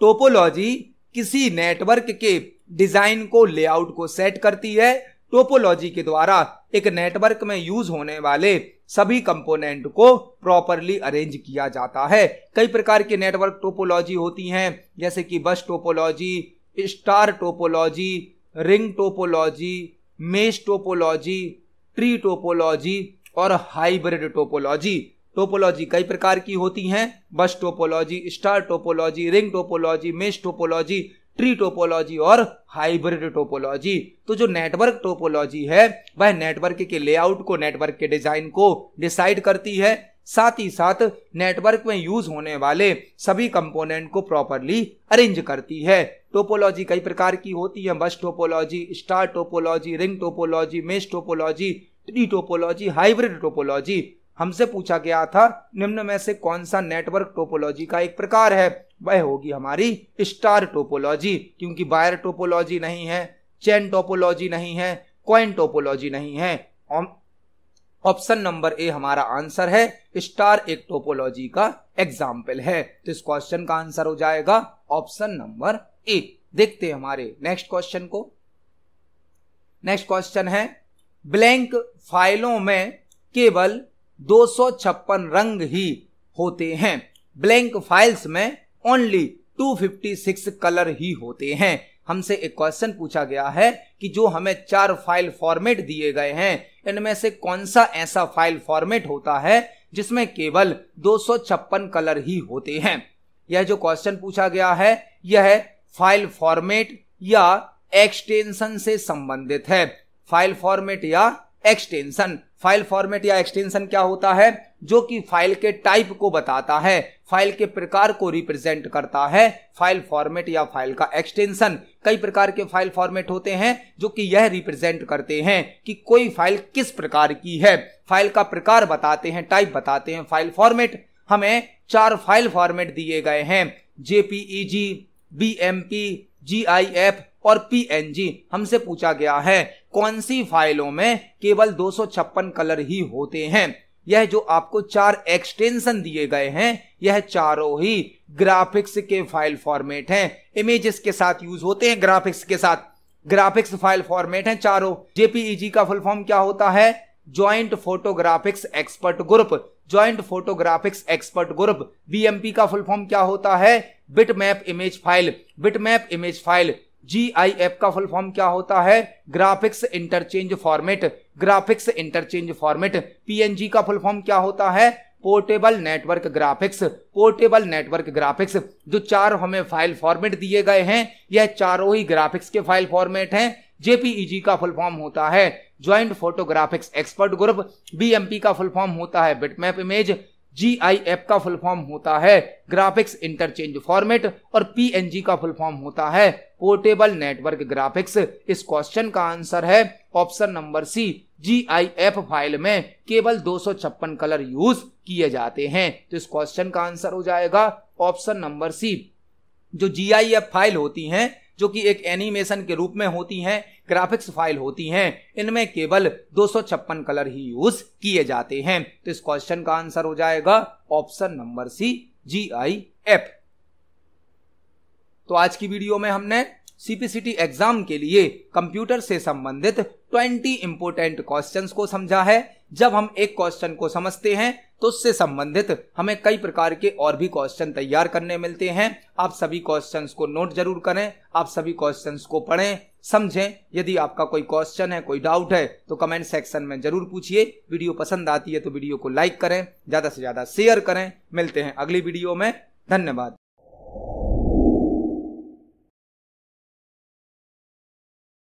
टोपोलॉजी किसी नेटवर्क के डिजाइन को लेआउट को सेट करती है टोपोलॉजी के द्वारा एक नेटवर्क में यूज होने वाले सभी कंपोनेंट को प्रॉपरली अरेंज किया जाता है कई प्रकार की नेटवर्क टोपोलॉजी होती हैं जैसे कि bus topology star topology ring topology mesh topology tree topology और हाइब्रिड टोपोलॉजी टोपोलॉजी कई प्रकार की होती हैं bus topology star topology ring topology mesh topology tree topology और हाइब्रिड टोपोलॉजी तो जो नेटवर्क टोपोलॉजी है वह नेटवर्क के लेआउट को नेटवर्क के डिजाइन को डिसाइड करती है साथ ही साथ नेटवर्क में यूज होने वाले सभी कंपोनेंट को प्रॉपरली अरेंज करती है टोपोलॉजी कई प्रकार की होती है bus topology star topology ring topology mesh topology tree topology hybrid topology हमसे पूछा गया था निम्न में से कौन सा नेटवर्क टोपोलॉजी का एक प्रकार है वह होगी हमारी स्टार टोपोलॉजी क्योंकि वायर टोपोलॉजी नहीं है चैन टोपोलॉजी नहीं है कॉइन टोपोलॉजी नहीं है ऑप्शन नंबर ए हमारा आंसर है स्टार एक टोपोलॉजी का एग्जाम्पल है तो इस क्वेश्चन का आंसर हो जाएगा ऑप्शन नंबर ए देखते हैं हमारे नेक्स्ट क्वेश्चन को नेक्स्ट क्वेश्चन है ब्लैंक फाइलों में केवल दो रंग ही होते हैं ब्लैंक फाइल्स में ओनली 256 कलर ही होते हैं हमसे एक क्वेश्चन पूछा गया है कि जो हमें चार फाइल फॉर्मेट दिए गए हैं इनमें से कौन सा ऐसा फाइल फॉर्मेट होता है जिसमें केवल दो कलर ही होते हैं यह जो क्वेश्चन पूछा गया है यह फाइल फॉर्मेट या एक्सटेंशन से संबंधित है फाइल फॉर्मेट या एक्सटेंशन फाइल फॉर्मेट या एक्सटेंशन क्या होता है जो कि फाइल के टाइप को बताता है फाइल के प्रकार को रिप्रेजेंट करता है फाइल फॉर्मेट या फाइल का एक्सटेंशन कई प्रकार के फाइल फॉर्मेट होते हैं जो कि यह रिप्रेजेंट करते हैं कि कोई फाइल किस प्रकार की है फाइल का प्रकार बताते हैं टाइप बताते हैं फाइल फॉर्मेट हमें चार फाइल फॉर्मेट दिए गए हैं जेपीईजी आई एफ और पीएनजी हमसे पूछा गया है कौन सी फाइलों में केवल दो कलर ही होते हैं यह जो आपको चार एक्सटेंशन दिए गए हैं यह चारों ही ग्राफिक्स के फाइल फॉर्मेट हैं इमेजेस के साथ यूज होते हैं ग्राफिक्स के साथ ग्राफिक्स फाइल फॉर्मेट हैं चारों जेपीईजी e का फुल फॉर्म क्या होता है joint photographics expert group joint photographics expert group BMP का फुल फॉर्म क्या होता है bitmap image file bitmap image file G का फुल फॉर्म क्या होता है graphics interchange format graphics interchange format P का फुल फॉर्म क्या होता है portable network graphics portable network graphics जो चार हमें फाइल फॉर्मेट दिए गए हैं यह चारों ही ग्राफिक्स के फाइल फॉर्मेट हैं जेपीईजी e का फुल फॉर्म होता है joint photographics expert group BMP का फुल फॉर्म होता है बिटमैप इमेज जीआई एफ का फुल फॉर्म होता है ग्राफिक्स इंटरचेंज फॉर्मेट और पीएनजी का फुल फॉर्म होता है पोर्टेबल नेटवर्क ग्राफिक्स इस क्वेश्चन का आंसर है option number C GIF file में केवल दो कलर यूज किए जाते हैं तो इस क्वेश्चन का आंसर हो जाएगा ऑप्शन नंबर सी जो जीआईएफ फाइल होती हैं जो कि एक एनिमेशन के रूप में होती हैं ग्राफिक्स फाइल होती हैं इनमें केवल दो कलर ही यूज किए जाते हैं तो इस क्वेश्चन का आंसर हो जाएगा option number C G I F तो आज की वीडियो में हमने सीपीसीटी एग्जाम के लिए कंप्यूटर से संबंधित 20 इंपोर्टेंट क्वेश्चंस को समझा है जब हम एक क्वेश्चन को समझते हैं तो उससे संबंधित हमें कई प्रकार के और भी क्वेश्चन तैयार करने मिलते हैं आप सभी क्वेश्चंस को नोट जरूर करें आप सभी क्वेश्चंस को पढ़ें समझें यदि आपका कोई क्वेश्चन है कोई डाउट है तो कमेंट सेक्शन में जरूर पूछिए वीडियो पसंद आती है तो वीडियो को लाइक करें ज़्यादा से ज़्यादा शेयर करें मिलते हैं अगली वीडियो में धन्यवाद